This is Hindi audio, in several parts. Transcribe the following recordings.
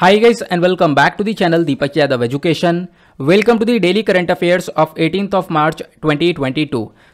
Hi guys and welcome back to the channel Deepak Yadav Education. Welcome to the daily current affairs of eighteen of March 2022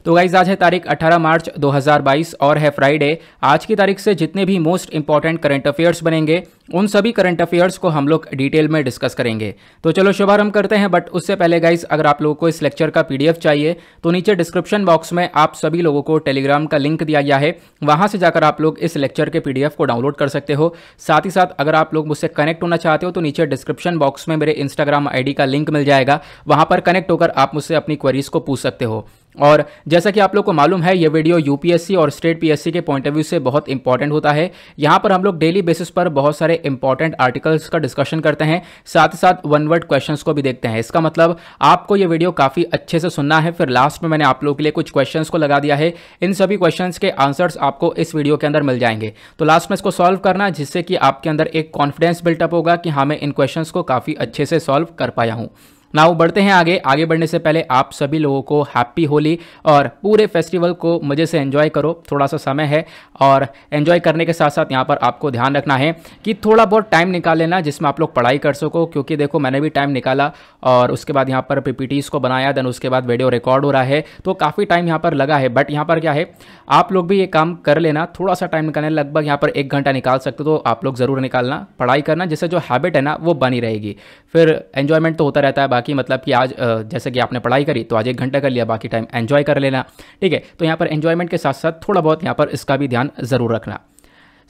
तो गाइज आज है तारीख 18 मार्च 2022 और है फ्राइडे आज की तारीख से जितने भी मोस्ट इंपॉर्टेंट करंट अफेयर्स बनेंगे उन सभी करंट अफेयर्स को हम लोग डिटेल में डिस्कस करेंगे तो चलो शुभारंभ करते हैं बट उससे पहले गाइज अगर आप लोगों को इस लेक्चर का पी चाहिए तो नीचे डिस्क्रिप्शन बॉक्स में आप सभी लोगों को टेलीग्राम का लिंक दिया गया है वहां से जाकर आप लोग इस लेक्चर के पी को डाउनलोड कर सकते हो साथ ही साथ अगर आप लोग मुझसे कनेक्ट होना चाहते हो तो नीचे डिस्क्रिप्शन बॉक्स में मेरे इंस्टाग्राम आई का लिंक मिल जाए जाएगा वहाँ पर कनेक्ट होकर आप मुझसे अपनी क्वेरीज़ को पूछ सकते हो और जैसा कि आप लोग को मालूम है ये वीडियो यूपीएससी और स्टेट पीएससी के पॉइंट ऑफ व्यू से बहुत इंपॉर्टेंट होता है यहाँ पर हम लोग डेली बेसिस पर बहुत सारे इंपॉर्टेंट आर्टिकल्स का डिस्कशन करते हैं साथ साथ वन वर्ड क्वेश्चंस को भी देखते हैं इसका मतलब आपको ये वीडियो काफ़ी अच्छे से सुनना है फिर लास्ट में मैंने आप लोगों के लिए कुछ क्वेश्चन को लगा दिया है इन सभी क्वेश्चन के आंसर्स आपको इस वीडियो के अंदर मिल जाएंगे तो लास्ट में इसको सॉल्व करना जिससे कि आपके अंदर एक कॉन्फिडेंस बिल्टअप होगा कि हाँ मैं इन क्वेश्चन को काफ़ी अच्छे से सॉल्व कर पाया हूँ नाउ बढ़ते हैं आगे आगे बढ़ने से पहले आप सभी लोगों को हैप्पी होली और पूरे फेस्टिवल को मज़े से एंजॉय करो थोड़ा सा समय है और एंजॉय करने के साथ साथ यहाँ पर आपको ध्यान रखना है कि थोड़ा बहुत टाइम निकाल लेना जिसमें आप लोग पढ़ाई कर सको क्योंकि देखो मैंने भी टाइम निकाला और उसके बाद यहाँ पर पी को बनाया देन उसके बाद वीडियो रिकॉर्ड हो रहा है तो काफ़ी टाइम यहाँ पर लगा है बट यहाँ पर क्या है आप लोग भी ये काम कर लेना थोड़ा सा टाइम निकालने लगभग यहाँ पर एक घंटा निकाल सकते हो तो आप लोग ज़रूर निकालना पढ़ाई करना जिससे जो हैबिट है ना वो बनी रहेगी फिर एन्जॉयमेंट तो होता रहता है बाकी ताकि मतलब कि आज जैसे कि आपने पढ़ाई करी तो आज एक घंटा कर लिया बाकी टाइम एंजॉय कर लेना ठीक है तो यहाँ पर एंजॉयमेंट के साथ साथ थोड़ा बहुत यहाँ पर इसका भी ध्यान ज़रूर रखना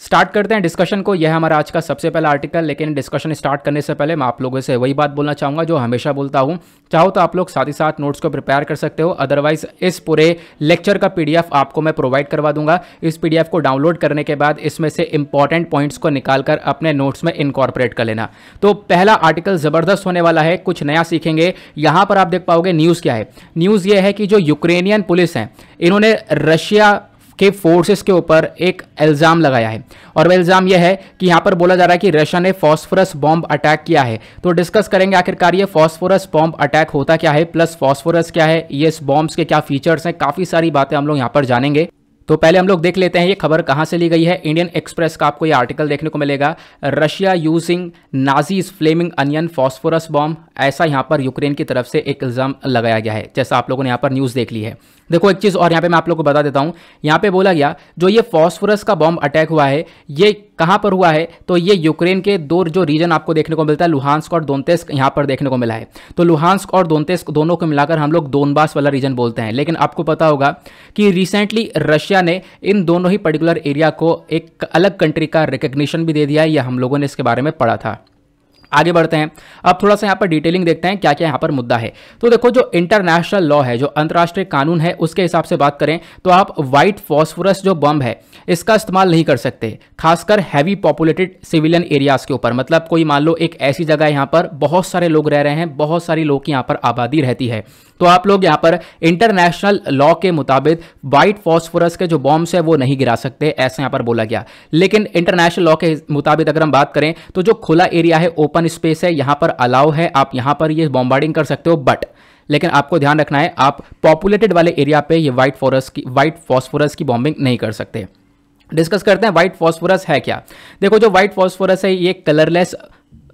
स्टार्ट करते हैं डिस्कशन को यह हमारा आज का सबसे पहला आर्टिकल लेकिन डिस्कशन स्टार्ट करने से पहले मैं आप लोगों से वही बात बोलना चाहूंगा जो हमेशा बोलता हूँ चाहो तो आप लोग साथ ही साथ नोट्स को प्रिपेयर कर सकते हो अदरवाइज इस पूरे लेक्चर का पीडीएफ आपको मैं प्रोवाइड करवा दूंगा इस पीडीएफ को डाउनलोड करने के बाद इसमें से इंपॉर्टेंट पॉइंट्स को निकालकर अपने नोट्स में इनकॉर्पोरेट कर लेना तो पहला आर्टिकल ज़बरदस्त होने वाला है कुछ नया सीखेंगे यहाँ पर आप देख पाओगे न्यूज़ क्या है न्यूज़ ये है कि जो यूक्रेनियन पुलिस हैं इन्होंने रशिया के फोर्सेस के ऊपर एक इल्ज़ाम लगाया है और वह इल्ज़ाम यह है कि यहाँ पर बोला जा रहा है कि रशिया ने फॉस्फोरस बॉम्ब अटैक किया है तो डिस्कस करेंगे आखिरकार ये फॉस्फोरस बॉम्ब अटैक होता क्या है प्लस फॉस्फोरस क्या है ये बॉम्ब्स के क्या फीचर्स हैं काफ़ी सारी बातें हम लोग यहाँ पर जानेंगे तो पहले हम लोग देख लेते हैं ये खबर कहाँ से ली गई है इंडियन एक्सप्रेस का आपको ये आर्टिकल देखने को मिलेगा Russia using Nazis flaming onion phosphorus bomb ऐसा यहाँ पर यूक्रेन की तरफ से एक इल्ज़ाम लगाया गया है जैसा आप लोगों ने यहाँ पर न्यूज़ देख ली है देखो एक चीज़ और यहाँ पे मैं आप लोग को बता देता हूँ यहाँ पे बोला गया जो ये फॉस्फोरस का बॉम्ब अटैक हुआ है ये कहाँ पर हुआ है तो ये यूक्रेन के दो जो रीजन आपको देखने को मिलता है लुहानस्क और दोनतेस्क यहाँ पर देखने को मिला है तो लुहानस्क और दोनतेस्क दोनों को मिलाकर हम लोग दोनबास वाला रीजन बोलते हैं लेकिन आपको पता होगा कि रिसेंटली रशिया ने इन दोनों ही पर्टिकुलर एरिया को एक अलग कंट्री का रिकग्निशन भी दे दिया है यह हम लोगों ने इसके बारे में पढ़ा था आगे बढ़ते हैं अब थोड़ा सा यहाँ पर डिटेलिंग देखते हैं क्या क्या यहाँ पर मुद्दा है तो देखो जो इंटरनेशनल लॉ है जो अंतर्राष्ट्रीय कानून है उसके हिसाब से बात करें तो आप व्हाइट फॉस्फोरस जो बम है इसका इस्तेमाल नहीं कर सकते खासकर हैवी पॉपुलेटेड सिविलियन एरियाज के ऊपर मतलब कोई मान लो एक ऐसी जगह यहाँ पर बहुत सारे लोग रह रहे हैं बहुत सारी लोग की यहाँ पर आबादी रहती है तो आप लोग यहाँ पर इंटरनेशनल लॉ के मुताबिक व्हाइट फॉस्फोरस के जो बॉम्ब्स है वो नहीं गिरा सकते ऐसे यहाँ पर बोला गया लेकिन इंटरनेशनल लॉ के मुताबिक अगर हम बात करें तो जो खुला एरिया है ओपन ओपन स्पेस है यहाँ पर अलाउ है आप यहाँ पर ये बॉम्बार्डिंग कर सकते हो बट लेकिन आपको ध्यान रखना है आप पॉपुलेटेड वाले एरिया पे ये व्हाइट फॉरेस्ट की व्हाइट फॉस्फोरस की बॉम्बिंग नहीं कर सकते डिस्कस करते हैं व्हाइट फॉस्फोरस है क्या देखो जो व्हाइट फॉस्फोरस है ये कलरलेस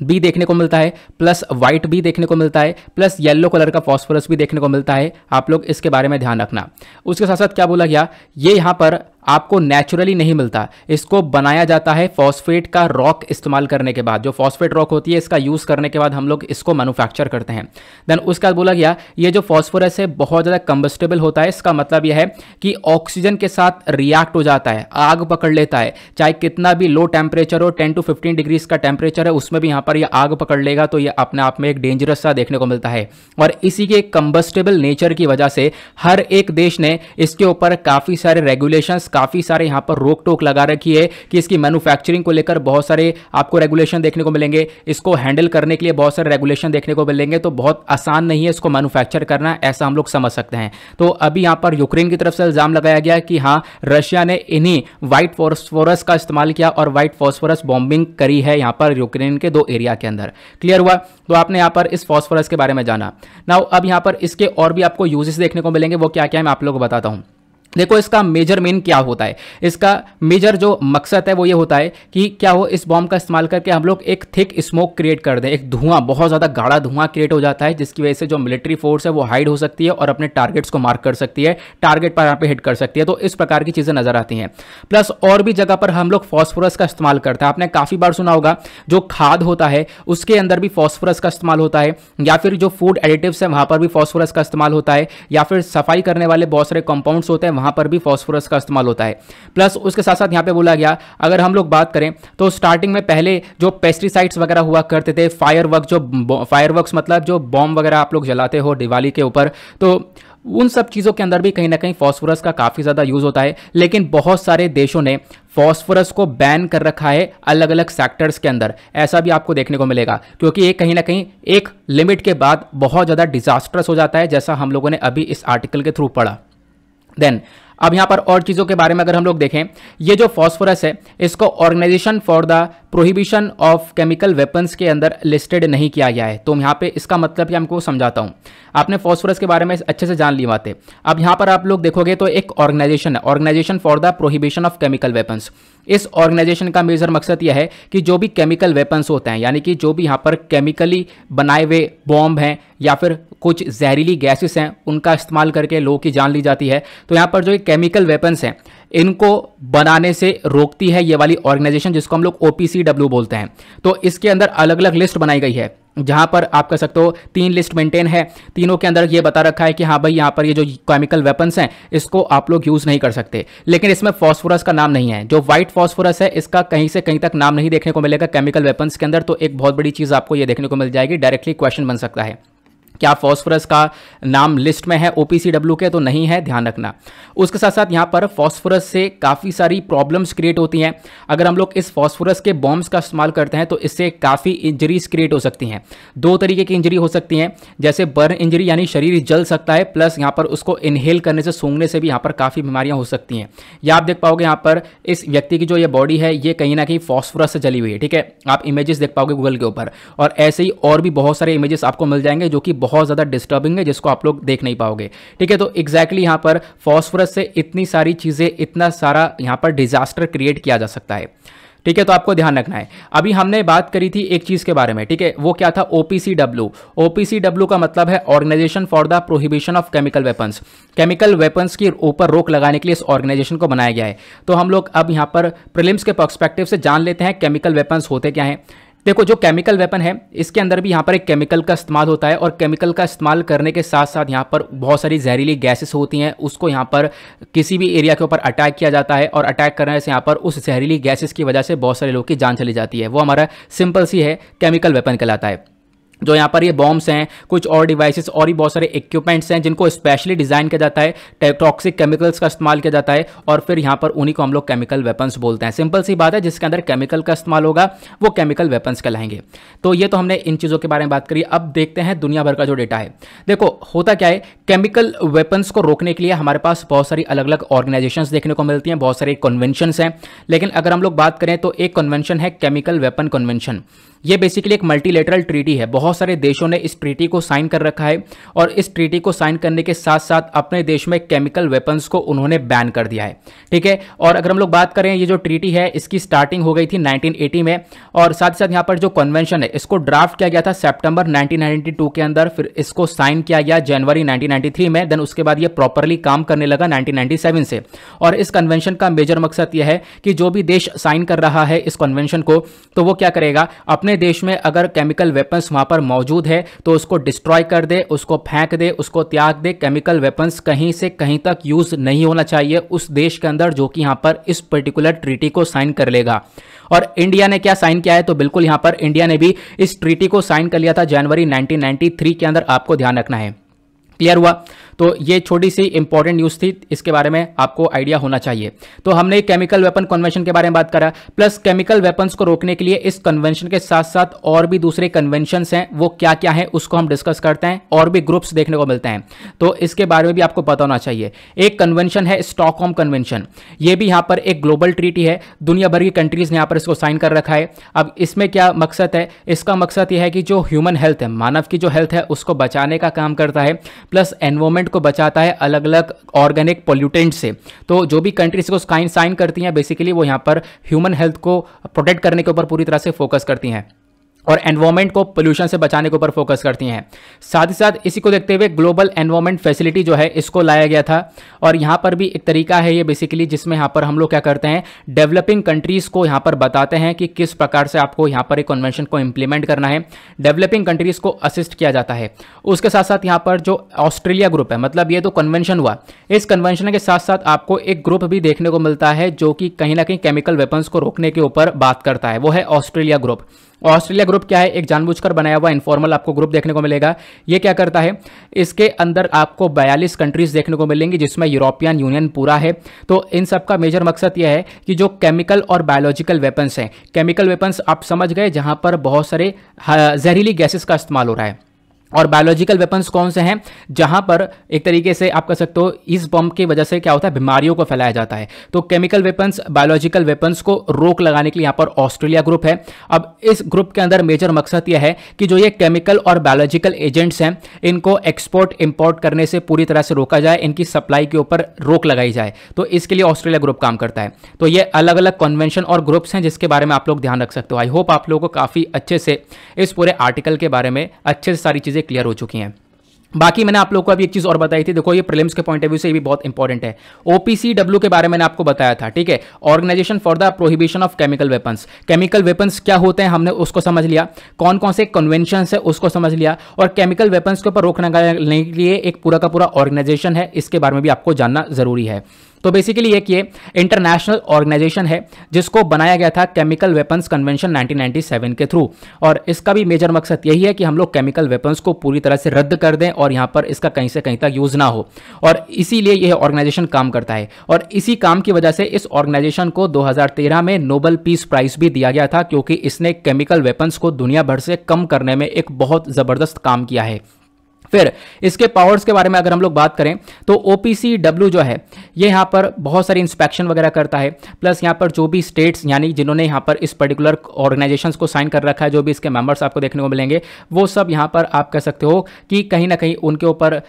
भी देखने को मिलता है प्लस व्हाइट भी देखने को मिलता है प्लस येलो कलर का फॉस्फोरस भी देखने को मिलता है आप लोग इसके बारे में ध्यान रखना उसके साथ साथ क्या बोला गया ये यहाँ पर आपको नेचुरली नहीं मिलता इसको बनाया जाता है फॉस्फेट का रॉक इस्तेमाल करने के बाद जो फॉस्फेट रॉक होती है इसका यूज़ करने के बाद हम लोग इसको मैनुफैक्चर करते हैं देन उसके बाद बोला गया ये जो फॉस्फोरस है बहुत ज़्यादा कम्बस्टेबल होता है इसका मतलब यह है कि ऑक्सीजन के साथ रिएक्ट हो जाता है आग पकड़ लेता है चाहे कितना भी लो टेम्परेचर हो टेन टू फिफ्टीन डिग्रीज का टेम्परेचर है उसमें भी यहाँ पर यह आग पकड़ लेगा तो यह अपने आप में एक डेंजरस सा देखने को मिलता है और इसी के कंबस्टेबल नेचर की वजह से हर एक देश ने इसके ऊपर काफ़ी सारे रेगुलेशन काफ़ी सारे यहाँ पर रोक टोक लगा रखी है कि इसकी मैन्युफैक्चरिंग को लेकर बहुत सारे आपको रेगुलेशन देखने को मिलेंगे इसको हैंडल करने के लिए बहुत सारे रेगुलेशन देखने को मिलेंगे तो बहुत आसान नहीं है इसको मैनुफैक्चर करना ऐसा हम लोग समझ सकते हैं तो अभी यहाँ पर यूक्रेन की तरफ से इल्ज़ाम लगाया गया कि हाँ रशिया ने इन्हीं व्हाइट फॉस्फोरस का इस्तेमाल किया और व्हाइट फॉस्फोरस बॉम्बिंग करी है यहाँ पर यूक्रेन के दो एरिया के अंदर क्लियर हुआ तो आपने यहाँ पर इस फॉस्फोरस के बारे में जाना ना अब यहाँ पर इसके और भी आपको यूजेस देखने को मिलेंगे वो क्या क्या मैं आप लोग को बताता हूँ देखो इसका मेजर मेन क्या होता है इसका मेजर जो मकसद है वो ये होता है कि क्या हो इस बॉम्ब का इस्तेमाल करके हम लोग एक थिक स्मोक क्रिएट कर दें एक धुआं बहुत ज़्यादा गाढ़ा धुआं क्रिएट हो जाता है जिसकी वजह से जो मिलिट्री फोर्स है वो हाइड हो सकती है और अपने टारगेट्स को मार्क कर सकती है टारगेट पर यहाँ पर हिट कर सकती है तो इस प्रकार की चीज़ें नज़र आती हैं प्लस और भी जगह पर हम लोग फॉस्फोरस का इस्तेमाल करते हैं आपने काफ़ी बार सुना होगा जो खाद होता है उसके अंदर भी फॉस्फोरस का इस्तेमाल होता है या फिर जो फूड एडिटिव्स हैं वहाँ पर भी फॉस्फोरस का इस्तेमाल होता है या फिर सफाई करने वाले बहुत सारे कंपाउंड्स होते हैं वहां पर भी फॉस्फोरस का इस्तेमाल होता है प्लस उसके साथ साथ यहाँ पे बोला गया अगर हम लोग बात करें तो स्टार्टिंग में पहले जो पेस्टिसाइड्स वगैरह हुआ करते थे फायर जो फायर मतलब जो बॉम्ब वगैरह आप लोग जलाते हो दिवाली के ऊपर तो उन सब चीज़ों के अंदर भी कहीं ना कहीं फॉस्फोरस का काफ़ी ज़्यादा यूज़ होता है लेकिन बहुत सारे देशों ने फॉस्फोरस को बैन कर रखा है अलग अलग सेक्टर्स के अंदर ऐसा भी आपको देखने को मिलेगा क्योंकि ये कहीं ना कहीं एक लिमिट के बाद बहुत ज़्यादा डिजास्टर्स हो जाता है जैसा हम लोगों ने अभी इस आर्टिकल के थ्रू पढ़ा देन अब यहाँ पर और चीज़ों के बारे में अगर हम लोग देखें ये जो फॉस्फोरस है इसको organisation for the prohibition of chemical weapons के अंदर लिस्टेड नहीं किया गया है तो यहाँ पे इसका मतलब कि हमको समझाता हूँ आपने फॉस्फोरस के बारे में अच्छे से जान ली बातें अब यहाँ पर आप लोग देखोगे तो एक ऑर्गेनाइजेशन है organisation for the prohibition of chemical weapons इस ऑर्गेनाइजेशन का मेजर मकसद यह है कि जो भी केमिकल वेपन्स होते हैं यानी कि जो भी यहाँ पर केमिकली बनाए हुए बॉम्ब हैं या फिर कुछ जहरीली गैसेस हैं उनका इस्तेमाल करके लोगों की जान ली जाती है तो यहाँ पर जो केमिकल वेपन्स हैं इनको बनाने से रोकती है ये वाली ऑर्गेनाइजेशन जिसको हम लोग ओ बोलते हैं तो इसके अंदर अलग अलग लिस्ट बनाई गई है जहां पर आप कह सकते हो तीन लिस्ट मेंटेन है तीनों के अंदर ये बता रखा है कि हाँ भाई यहाँ पर ये जो केमिकल वेपन्स हैं इसको आप लोग यूज़ नहीं कर सकते लेकिन इसमें फॉस्फोरस का नाम नहीं है जो व्हाइट फॉस्फोरस है इसका कहीं से कहीं तक नाम नहीं देखने को मिलेगा केमिकल वेपन्स के अंदर तो एक बहुत बड़ी चीज़ आपको ये देखने को मिल जाएगी डायरेक्टली क्वेश्चन बन सकता है क्या फॉस्फोरस का नाम लिस्ट में है ओपीसीडब्ल्यू के तो नहीं है ध्यान रखना उसके साथ साथ यहाँ पर फॉस्फोरस से काफ़ी सारी प्रॉब्लम्स क्रिएट होती हैं अगर हम लोग इस फॉस्फोरस के बॉम्ब्स का इस्तेमाल करते हैं तो इससे काफ़ी इंजरीज क्रिएट हो सकती हैं दो तरीके की इंजरी हो सकती हैं जैसे बर्न इंजरी यानी शरीर जल सकता है प्लस यहाँ पर उसको इनहेल करने से सूंघने से भी यहाँ पर काफ़ी बीमारियाँ हो सकती हैं या आप देख पाओगे यहाँ पर इस व्यक्ति की जो ये बॉडी है ये कहीं ना कहीं फॉस्फोरस से जली हुई है ठीक है आप इमेजेस देख पाओगे गूगल के ऊपर और ऐसे ही और भी बहुत सारे इमेजेस आपको मिल जाएंगे जो कि बहुत बहुत ज़्यादा डिस्टर्बिंग है जिसको आप लोग देख नहीं पाओगे ठीक है तो एग्जैक्टली यहाँ पर फॉस्फोरस से इतनी सारी चीज़ें इतना सारा यहाँ पर डिजास्टर क्रिएट किया जा सकता है ठीक है तो आपको ध्यान रखना है अभी हमने बात करी थी एक चीज़ के बारे में ठीक है वो क्या था ओपीसीडब्ल्यू ओपीसीडब्ल्यू का मतलब है organisation for the prohibition of chemical weapons chemical weapons के ऊपर रोक लगाने के लिए इस ऑर्गेनाइजेशन को बनाया गया है तो हम लोग अब यहाँ पर प्रिलिम्स के पर्सपेक्टिव से जान लेते हैं केमिकल वेपन्स होते क्या हैं देखो जो केमिकल वेपन है इसके अंदर भी यहाँ पर एक केमिकल का इस्तेमाल होता है और केमिकल का इस्तेमाल करने के साथ साथ यहाँ पर बहुत सारी जहरीली गैसेस होती हैं उसको यहाँ पर किसी भी एरिया के ऊपर अटैक किया जाता है और अटैक करने से यहाँ पर उस जहरीली गैसेस की वजह से बहुत सारे लोग की जान चली जाती है वो हमारा सिंपल सी है केमिकल वेपन कहलाता है जो यहाँ पर ये बॉम्ब्स हैं कुछ और डिवाइसेस और भी बहुत सारे इक्विपमेंट्स हैं जिनको स्पेशली डिज़ाइन किया जाता है टॉक्सिक केमिकल्स का इस्तेमाल किया जाता है और फिर यहाँ पर उन्हीं को हम लोग केमिकल वेपन्स बोलते हैं सिंपल सी बात है जिसके अंदर केमिकल का इस्तेमाल होगा वो केमिकल वेपन्स कहलाएंगे तो ये तो हमने इन चीज़ों के बारे में बात करी अब देखते हैं दुनिया भर का जो डेटा है देखो होता क्या है केमिकल वेपन्स को रोकने के लिए हमारे पास बहुत सारी अलग अलग ऑर्गेनाइजेशन देखने को मिलती हैं बहुत सारे कन्वेंशनस हैं लेकिन अगर हम लोग बात करें तो एक कन्वेंशन है केमिकल वेपन कन्वेंशन ये बेसिकली एक मल्टीलेटरल ट्रीटी है बहुत सारे देशों ने इस ट्रीटी को साइन कर रखा है और इस ट्रीटी को साइन करने के साथ साथ अपने देश में केमिकल वेपन्स को उन्होंने बैन कर दिया है ठीक है और अगर हम लोग बात करें ये जो ट्रीटी है इसकी स्टार्टिंग हो गई थी 1980 में और साथ ही साथ यहाँ पर जो कन्वेंशन है इसको ड्राफ्ट किया गया था सेप्टेम्बर नाइनटीन के अंदर फिर इसको साइन किया गया जनवरी नाइनटीन में देन उसके बाद ये प्रॉपरली काम करने लगा नाइनटीन से और इस कन्वेंशन का मेजर मकसद यह है कि जो भी देश साइन कर रहा है इस कन्वेंशन को तो वो क्या करेगा अपने अपने देश में अगर केमिकल वेपन्स वहां पर मौजूद है तो उसको डिस्ट्रॉय कर दे उसको फेंक दे उसको त्याग दे केमिकल वेपन्स कहीं से कहीं तक यूज नहीं होना चाहिए उस देश के अंदर जो कि यहाँ पर इस पर्टिकुलर ट्रीटी को साइन कर लेगा और इंडिया ने क्या साइन किया है तो बिल्कुल यहाँ पर इंडिया ने भी इस ट्रीटी को साइन कर लिया था जनवरी नाइनटीन के अंदर आपको ध्यान रखना है क्लियर हुआ तो ये छोटी सी इंपॉर्टेंट न्यूज़ थी इसके बारे में आपको आइडिया होना चाहिए तो हमने केमिकल वेपन कन्वेंशन के बारे में बात करा प्लस केमिकल वेपन्स को रोकने के लिए इस कन्वेंशन के साथ साथ और भी दूसरे कन्वेंशन हैं वो क्या क्या है उसको हम डिस्कस करते हैं और भी ग्रुप्स देखने को मिलते हैं तो इसके बारे में भी आपको पता होना चाहिए एक कन्वेंशन है स्टॉक होम कन्वेंशन ये भी यहाँ पर एक ग्लोबल ट्रीटी है दुनिया भर की कंट्रीज ने यहाँ पर इसको साइन कर रखा है अब इसमें क्या मकसद है इसका मकसद यह है कि जो ह्यूमन हेल्थ है मानव की जो हेल्थ है उसको बचाने का काम करता है प्लस एनवायरमेंट को बचाता है अलग अलग ऑर्गेनिक पोल्यूटेंट से तो जो भी कंट्रीज को साइन साइन करती हैं बेसिकली वो यहाँ पर ह्यूमन हेल्थ को प्रोटेक्ट करने के ऊपर पूरी तरह से फोकस करती हैं और एनवायरमेंट को पोल्यूशन से बचाने के ऊपर फोकस करती हैं साथ ही साथ इसी को देखते हुए ग्लोबल एनवायरमेंट फैसिलिटी जो है इसको लाया गया था और यहाँ पर भी एक तरीका है ये बेसिकली जिसमें यहाँ पर हम लोग क्या करते हैं डेवलपिंग कंट्रीज़ को यहाँ पर बताते हैं कि किस प्रकार से आपको यहाँ पर एक कन्वेंशन को इम्प्लीमेंट करना है डेवलपिंग कंट्रीज़ को असिस्ट किया जाता है उसके साथ साथ यहाँ पर जो ऑस्ट्रेलिया ग्रुप है मतलब ये तो कन्वेंशन हुआ इस कन्वेंशन के साथ साथ आपको एक ग्रुप भी देखने को मिलता है जो कि कहीं ना कहीं केमिकल वेपन्स को रोकने के ऊपर बात करता है वो है ऑस्ट्रेलिया ग्रुप ऑस्ट्रेलिया ग्रुप क्या है एक जानबूझकर बनाया हुआ इन्फॉर्मल आपको ग्रुप देखने को मिलेगा ये क्या करता है इसके अंदर आपको बयालीस कंट्रीज देखने को मिलेंगी जिसमें यूरोपियन यूनियन पूरा है तो इन सब का मेजर मकसद यह है कि जो केमिकल और बायोलॉजिकल वेपन्स हैं केमिकल वेपन्स आप समझ गए जहाँ पर बहुत सारे हाँ, जहरीली गैसेस का इस्तेमाल हो रहा है और बायोलॉजिकल वेपन्स कौन से हैं जहां पर एक तरीके से आप कह सकते हो इस बम की वजह से क्या होता है बीमारियों को फैलाया जाता है तो केमिकल वेपन्स बायोलॉजिकल वेपन्स को रोक लगाने के लिए यहाँ पर ऑस्ट्रेलिया ग्रुप है अब इस ग्रुप के अंदर मेजर मकसद यह है कि जो ये केमिकल और बायोलॉजिकल एजेंट्स हैं इनको एक्सपोर्ट इम्पोर्ट करने से पूरी तरह से रोका जाए इनकी सप्लाई के ऊपर रोक लगाई जाए तो इसके लिए ऑस्ट्रेलिया ग्रुप काम करता है तो ये अलग अलग कन्वेंशन और ग्रुप्स हैं जिसके बारे में आप लोग ध्यान रख सकते हो आई होप आप लोगों को काफ़ी अच्छे से इस पूरे आर्टिकल के बारे में अच्छे से सारी चीज़ें चीज़ें क्लियर हो चुकी हैं बाकी मैंने आप लोग को अभी एक चीज़ और बताई थी देखो ये प्रीलिम्स के पॉइंट ऑफ व्यू से भी बहुत इंपॉर्टेंट है ओ के बारे में मैंने आपको बताया था ठीक है organisation for the prohibition of chemical weapons chemical weapons क्या होते हैं हमने उसको समझ लिया कौन कौन से कन्वेंशन है उसको समझ लिया और केमिकल वेपन्स के ऊपर रोक लगाने के लिए एक पूरा का पूरा ऑर्गेनाइजेशन है इसके बारे में भी आपको जानना जरूरी है तो बेसिकली एक ये इंटरनेशनल ऑर्गेनाइजेशन है जिसको बनाया गया था केमिकल वेपन्स कन्वेंशन 1997 के थ्रू और इसका भी मेजर मकसद यही है कि हम लोग केमिकल वेपन्स को पूरी तरह से रद्द कर दें और यहाँ पर इसका कहीं से कहीं तक यूज़ ना हो और इसीलिए यह ऑर्गेनाइजेशन काम करता है और इसी काम की वजह से इस ऑर्गेनाइजेशन को दो में नोबल पीस प्राइज भी दिया गया था क्योंकि इसने केमिकल वेपन्स को दुनिया भर से कम करने में एक बहुत ज़बरदस्त काम किया है फिर इसके पावर्स के बारे में अगर हम लोग बात करें तो ओ जो है ये यहाँ पर बहुत सारी इंस्पेक्शन वगैरह करता है प्लस यहाँ पर जो भी स्टेट्स यानी जिन्होंने यहाँ पर इस पर्टिकुलर ऑर्गेनाइजेशन को साइन कर रखा है जो भी इसके मेंबर्स आपको देखने को मिलेंगे वो सब यहाँ पर आप कह सकते हो कि कहीं ना कहीं उनके ऊपर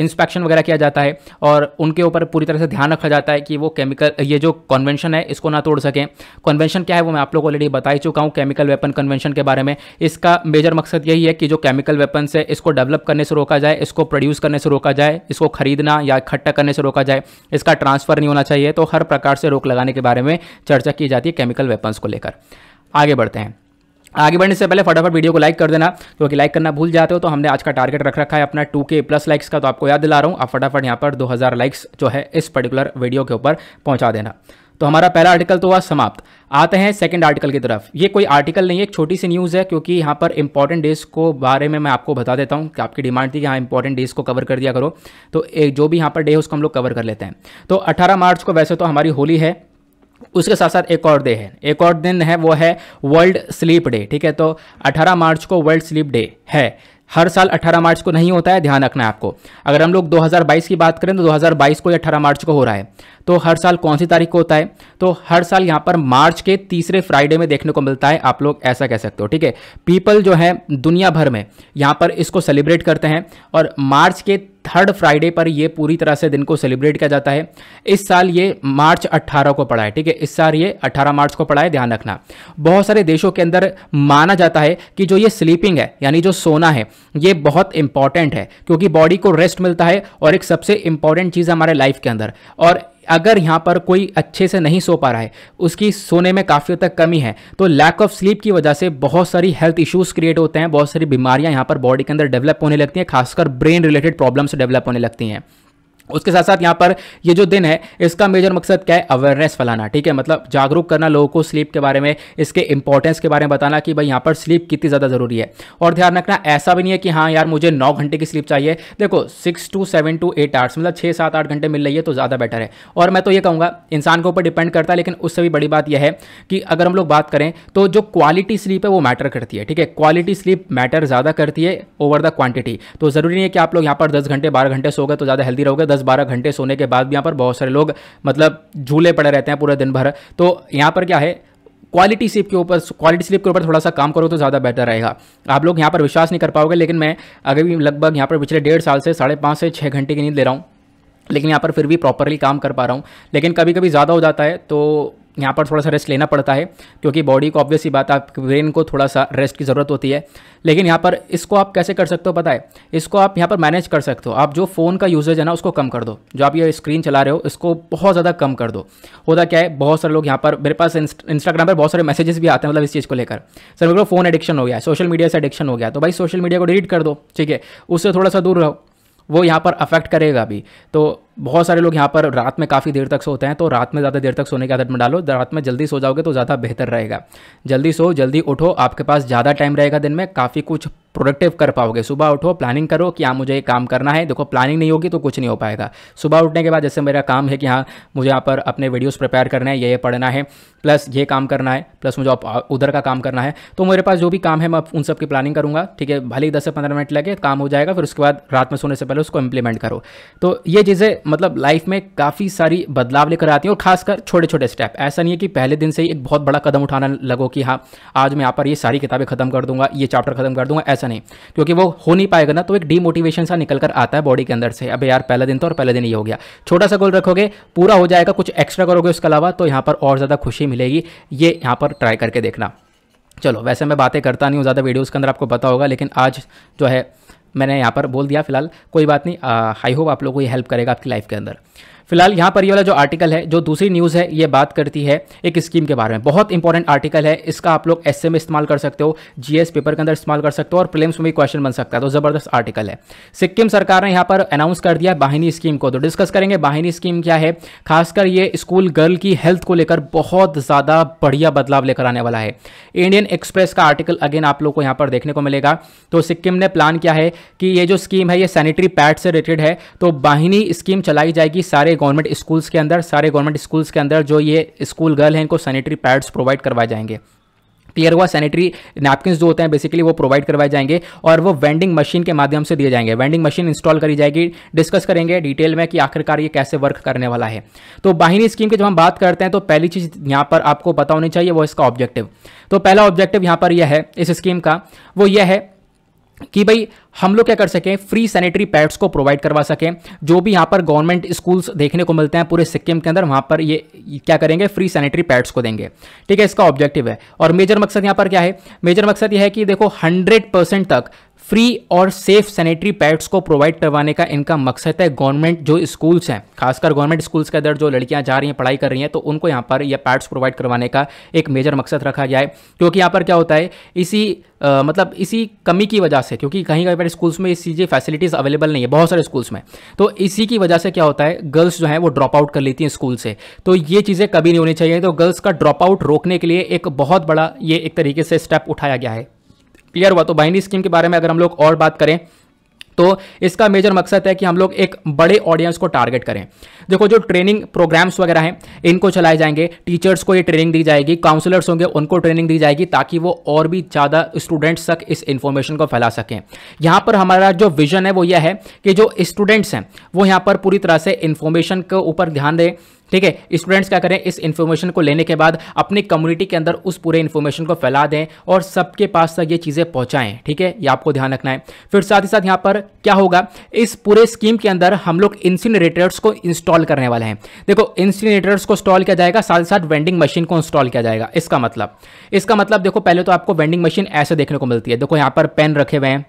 इंस्पेक्शन वगैरह किया जाता है और उनके ऊपर पूरी तरह से ध्यान रखा जाता है कि वो केमिकल ये जो कन्वेंशन है इसको ना तोड़ सकें कन्वेंशन क्या है वो मैं आप लोग ऑलरेडी बता ही चुका हूँ केमिकल वेपन कन्वेंशन के बारे में इसका मेजर मकसद यही है कि जो केमिकल वेपन है इसको डेवलप करने से रोका जाए इसको प्रोड्यूस करने से रोका जाए इसको खरीदना या इकट्ठा करने से रोका जाए इसका ट्रांसफर नहीं होना चाहिए तो हर प्रकार से रोक लगाने के बारे में चर्चा की जाती है केमिकल वेपन्स को लेकर आगे बढ़ते हैं आगे बढ़ने से पहले फटाफट वीडियो को लाइक कर देना क्योंकि लाइक करना भूल जाते हो तो हमने आज का टारगेट रख रखा है अपना 2k प्लस लाइक्स का तो आपको याद दिला रहा हूँ आप फटाफट यहाँ पर 2000 लाइक्स जो है इस पर्टिकुलर वीडियो के ऊपर पहुँचा देना तो हमारा पहला आर्टिकल तो हुआ समाप्त आते हैं सेकंड आर्टिकल की तरफ ये कोई आर्टिकल नहीं है एक छोटी सी न्यूज़ है क्योंकि यहाँ पर इंपॉर्टेंट डेज को बारे में मैं आपको बता देता हूँ कि आपकी डिमांड थी कि हाँ इंपॉर्टेंट डेज को कवर कर दिया करो तो एक जो भी यहाँ पर डे है उसको हम लोग कवर कर लेते हैं तो अट्ठारह मार्च को वैसे तो हमारी होली है उसके साथ साथ एक और डे है एक और दिन है वो है वर्ल्ड स्लीप डे ठीक है तो अठारह मार्च को वर्ल्ड स्लीप डे है हर साल 18 मार्च को नहीं होता है ध्यान रखना है आपको अगर हम लोग 2022 की बात करें तो 2022 को 18 मार्च को हो रहा है तो हर साल कौन सी तारीख को होता है तो हर साल यहाँ पर मार्च के तीसरे फ्राइडे में देखने को मिलता है आप लोग ऐसा कह सकते हो ठीक है पीपल जो है दुनिया भर में यहाँ पर इसको सेलिब्रेट करते हैं और मार्च के थर्ड फ्राइडे पर ये पूरी तरह से दिन को सेलिब्रेट किया जाता है इस साल ये मार्च 18 को पड़ा है ठीक है इस साल ये 18 मार्च को पड़ा है ध्यान रखना बहुत सारे देशों के अंदर माना जाता है कि जो ये स्लीपिंग है यानी जो सोना है ये बहुत इंपॉर्टेंट है क्योंकि बॉडी को रेस्ट मिलता है और एक सबसे इंपॉर्टेंट चीज़ हमारे लाइफ के अंदर और अगर यहाँ पर कोई अच्छे से नहीं सो पा रहा है उसकी सोने में काफ़ी तक कमी है तो लैक ऑफ स्लीप की वजह से बहुत सारी हेल्थ इश्यूज़ क्रिएट होते हैं बहुत सारी बीमारियाँ यहाँ पर बॉडी के अंदर डेवलप होने लगती हैं खासकर ब्रेन रिलेटेड प्रॉब्लम्स डेवलप होने लगती हैं उसके साथ साथ यहाँ पर ये जो दिन है इसका मेजर मकसद क्या है अवेयरनेस फैलाना ठीक है मतलब जागरूक करना लोगों को स्लीप के बारे में इसके इंपॉर्टेंस के बारे में बताना कि भाई यहाँ पर स्लीप कितनी ज़्यादा ज़रूरी है और ध्यान रखना ऐसा भी नहीं है कि हाँ यार मुझे नौ घंटे की स्लीप चाहिए देखो six to seven to eight hours मतलब छः सात आठ घंटे मिल रही है तो ज़्यादा बेटर है और मैं तो ये कहूँगा इंसान के ऊपर डिपेंड करता है लेकिन उससे भी बड़ी बात यह है कि अगर हम लोग बात करें तो जो क्वालिटी स्लीप है वो मैटर करती है ठीक है क्वालिटी स्लीप मैटर ज़्यादा करती है ओवर द क्वांटिटी तो ज़रूरी नहीं है कि आप लोग यहाँ पर दस घंटे बारह घंटे सो गए तो ज़्यादा हेल्दी रहोगे दस बारह घंटे सोने के बाद भी यहाँ पर बहुत सारे लोग मतलब झूले पड़े रहते हैं पूरे दिन भर तो यहाँ पर क्या है क्वालिटी स्लिप के ऊपर क्वालिटी स्लिप के ऊपर थोड़ा सा काम करो तो ज़्यादा बेटर रहेगा आप लोग यहाँ पर विश्वास नहीं कर पाओगे लेकिन मैं अगर भी लगभग यहाँ पर पिछले डेढ़ साल से साढ़े पाँच से छः घंटे की नींद ले रहा हूँ लेकिन यहाँ पर फिर भी प्रॉपरली काम कर पा रहा हूँ लेकिन कभी कभी ज़्यादा हो जाता है तो यहाँ पर थोड़ा सा रेस्ट लेना पड़ता है क्योंकि बॉडी को ऑब्वियसली बात आपके ब्रेन को थोड़ा सा रेस्ट की ज़रूरत होती है लेकिन यहाँ पर इसको आप कैसे कर सकते हो पता है इसको आप यहाँ पर मैनेज कर सकते हो आप जो फ़ोन का यूजेज है ना उसको कम कर दो जो आप ये स्क्रीन चला रहे हो इसको बहुत ज़्यादा कम कर दो होता क्या है बहुत सारे लोग यहाँ पर मेरे पास इंस्टाग्राम पर बहुत सारे मैसेजेस भी आते हैं मतलब इस चीज़ को लेकर सर मेरे को फ़ोन एडिक्शन हो गया सोशल मीडिया से एडिक्शन हो गया तो भाई सोशल मीडिया को डिलीट कर दो ठीक है उससे थोड़ा सा दूर रहो वो यहाँ पर अफेक्ट करेगा भी तो बहुत सारे लोग यहाँ पर रात में काफ़ी देर तक सोते हैं तो रात में ज़्यादा देर तक सोने की आदत में डालो रात में जल्दी सो जाओगे तो ज़्यादा बेहतर रहेगा जल्दी सो जल्दी उठो आपके पास ज़्यादा टाइम रहेगा दिन में काफ़ी कुछ प्रोडक्टिव कर पाओगे सुबह उठो प्लानिंग करो कि हाँ मुझे ये काम करना है देखो प्लानिंग नहीं होगी तो कुछ नहीं हो पाएगा सुबह उठने के बाद जैसे मेरा काम है कि हाँ मुझे यहाँ पर अपने वीडियोस प्रिपेयर करना है ये ये पढ़ना है प्लस ये काम करना है प्लस मुझे उधर का काम करना है तो मेरे पास जो भी काम है मैं उन सब की प्लानिंग करूँगा ठीक है भले ही दस से पंद्रह मिनट लगे काम हो जाएगा फिर उसके बाद रात में सोने से पहले उसको इम्प्लीमेंट करो तो ये चीज़ें मतलब लाइफ में काफ़ी सारी बदलाव लेकर आती है और खासकर छोटे छोटे स्टेप ऐसा नहीं है कि पहले दिन से ही एक बहुत बड़ा कदम उठाना लगो कि हाँ आज मैं यहाँ पर ये सारी किताबें खत्म कर दूंगा ये चैप्टर खत्म कर दूंगा ऐसा नहीं क्योंकि वो हो नहीं पाएगा ना तो एक डीमोटिवेशन सा निकल कर आता है बॉडी के अंदर से अब यार पहला दिन तो और पहले दिन ये हो गया छोटा सा गोल रखोगे पूरा हो जाएगा कुछ एक्स्ट्रा करोगे उसके अलावा तो यहाँ पर और ज़्यादा खुशी मिलेगी ये यहाँ पर ट्राई करके देखना चलो वैसे मैं बातें करता नहीं हूँ ज़्यादा वीडियोज़ के अंदर आपको पता होगा लेकिन आज जो है मैंने यहाँ पर बोल दिया फिलहाल कोई बात नहीं आई होप आप लोगों को ये हेल्प करेगा आपकी लाइफ के अंदर फिलहाल यहाँ पर ये वाला जो आर्टिकल है जो दूसरी न्यूज़ है ये बात करती है एक स्कीम के बारे में बहुत इंपॉर्टेंट आर्टिकल है इसका आप लोग एस में इस्तेमाल कर सकते हो जीएस पेपर के अंदर इस्तेमाल कर सकते हो और प्लेम्स में भी क्वेश्चन बन सकता है तो ज़बरदस्त आर्टिकल है सिक्किम सरकार ने यहाँ पर अनाउंस कर दिया बाहिनी स्कीम को तो डिस्कस करेंगे बाहिनी स्कीम क्या है खासकर ये स्कूल गर्ल की हेल्थ को लेकर बहुत ज़्यादा बढ़िया बदलाव लेकर आने वाला है इंडियन एक्सप्रेस का आर्टिकल अगेन आप लोग को यहाँ पर देखने को मिलेगा तो सिक्किम ने प्लान किया है कि ये जो स्कीम है ये सैनिटरी पैड से रिलेटेड है तो बाहिनी स्कीम चलाई जाएगी सारे गवर्नमेंट स्कूल्स के अंदर सारे गवर्नमेंट स्कूल्स के अंदर जो ये स्कूल गर्ल हैं इनको सैनिटरी पैड्स प्रोवाइड करवाए जाएंगे क्लियर हुआ सैनिटरी नैपकिन जो होते हैं बेसिकली वो प्रोवाइड करवाए जाएंगे और वो वेंडिंग मशीन के माध्यम से दिए जाएंगे वेंडिंग मशीन इंस्टॉल करी जाएगी डिस्कस करेंगे डिटेल में कि आखिरकार ये कैसे वर्क करने वाला है तो बाहिनी स्कीम की जब हम बात करते हैं तो पहली चीज़ यहाँ पर आपको पता होनी चाहिए वो इसका ऑब्जेक्टिव तो पहला ऑब्जेक्टिव यहाँ पर यह है इस स्कीम का वो यह है कि भाई हम लोग क्या कर सकें फ्री सैनिटरी पैड्स को प्रोवाइड करवा सकें जो भी यहाँ पर गवर्नमेंट स्कूल्स देखने को मिलते हैं पूरे सिक्किम के अंदर वहाँ पर ये क्या करेंगे फ्री सैनिटरी पैड्स को देंगे ठीक है इसका ऑब्जेक्टिव है और मेजर मकसद यहाँ पर क्या है मेजर मकसद यह है कि देखो 100 परसेंट तक फ्री और सेफ सैनिटरी पैड्स को प्रोवाइड करवाने का इनका मकसद है गवर्नमेंट जो स्कूल्स हैं खासकर गवर्नमेंट स्कूल्स के अंदर जो लड़कियां जा रही हैं पढ़ाई कर रही हैं तो उनको यहाँ पर यह पैड्स प्रोवाइड करवाने का एक मेजर मकसद रखा गया है क्योंकि यहाँ पर क्या होता है इसी आ, मतलब इसी कमी की वजह से क्योंकि कहीं कहीं पर स्कूल्स में इस चीज़ें फैसिलिटीज़ अवेलेबल नहीं है बहुत सारे स्कूल्स में तो इसी की वजह से क्या होता है गर्ल्स जो हैं वो ड्रॉप आउट कर लेती हैं स्कूल से तो ये चीज़ें कभी नहीं होनी चाहिए तो गर्ल्स का ड्रॉप आउट रोकने के लिए एक बहुत बड़ा ये एक तरीके से स्टेप उठाया गया है क्लियर हुआ तो बाइनी स्कीम के बारे में अगर हम लोग और बात करें तो इसका मेजर मकसद है कि हम लोग एक बड़े ऑडियंस को टारगेट करें देखो जो ट्रेनिंग प्रोग्राम्स वगैरह हैं इनको चलाए जाएंगे टीचर्स को ये ट्रेनिंग दी जाएगी काउंसलर्स होंगे उनको ट्रेनिंग दी जाएगी ताकि वो और भी ज़्यादा स्टूडेंट्स तक इस इन्फॉर्मेशन को फैला सकें यहाँ पर हमारा जो विजन है वो यह है कि जो स्टूडेंट्स हैं वो यहाँ पर पूरी तरह से इन्फॉर्मेशन के ऊपर ध्यान दें ठीक है स्टूडेंट्स क्या करें इस इन्फॉर्मेशन को लेने के बाद अपनी कम्युनिटी के अंदर उस पूरे इन्फॉर्मेशन को फैला दें और सबके पास तक ये चीज़ें पहुँचाएँ ठीक है ये आपको ध्यान रखना है फिर साथ ही साथ यहाँ पर क्या होगा इस पूरे स्कीम के अंदर हम लोग इंसिनरेटर्स को इंस्टॉल करने वाले हैं देखो इंसिनरेटर्स को इंस्टॉल किया जाएगा साथ ही साथ वेंडिंग मशीन को इंस्टॉल किया जाएगा इसका मतलब इसका मतलब देखो पहले तो आपको वेंडिंग मशीन ऐसे देखने को मिलती है देखो यहाँ पर पेन रखे हुए हैं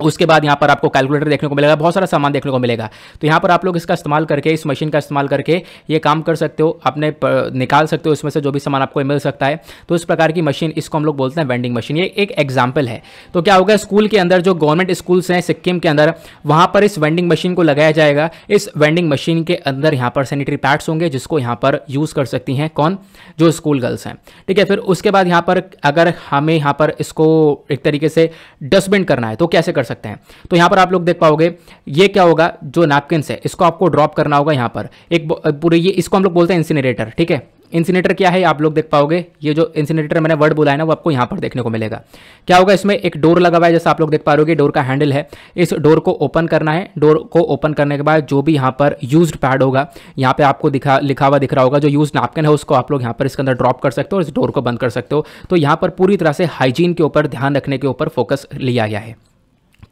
उसके बाद यहाँ पर आपको कैलकुलेटर देखने को मिलेगा बहुत सारा सामान देखने को मिलेगा तो यहाँ पर आप लोग इसका इस्तेमाल करके इस मशीन का इस्तेमाल करके ये काम कर सकते हो अपने निकाल सकते हो इसमें से जो भी सामान आपको मिल सकता है तो इस प्रकार की मशीन इसको हम लोग बोलते हैं वेंडिंग मशीन ये एक एग्जाम्पल है तो क्या होगा स्कूल के अंदर जो गवर्नमेंट स्कूल्स हैं सिक्किम के अंदर वहाँ पर इस वेंडिंग मशीन को लगाया जाएगा इस वेंडिंग मशीन के अंदर यहाँ पर सैनिटरी पैड्स होंगे जिसको यहाँ पर यूज़ कर सकती हैं कौन जो स्कूल गर्ल्स हैं ठीक है फिर उसके बाद यहाँ पर अगर हमें यहाँ पर इसको एक तरीके से डस्टबिन करना है तो कैसे कर कर सकते हैं तो यहां पर आप लोग देख पाओगे ये क्या होगा जो नैपकिन है इसको आपको ड्रॉप करना होगा यहां पर एक पूरे ये इसको हम लोग बोलते हैं इंसिनेटर ठीक है इंसिनेटर क्या है आप लोग देख पाओगे ये जो इंसिनेटर मैंने वर्ड बोला है ना वो आपको यहां पर देखने को मिलेगा क्या होगा इसमें एक डोर लगा हुआ है जैसे आप लोग देख पा रहे डोर का हैंडल है इस डोर को ओपन करना है डोर को ओपन करने के बाद जो भी यहां पर यूज पैड होगा यहां पे आपको दिखा लिखा हुआ दिख रहा होगा जो यूज नापकन है उसको आप लोग यहां पर इसके अंदर ड्रॉप कर सकते हो और इस डोर को बंद कर सकते हो तो यहां पर पूरी तरह से हाइजीन के ऊपर ध्यान रखने के ऊपर फोकस लिया गया है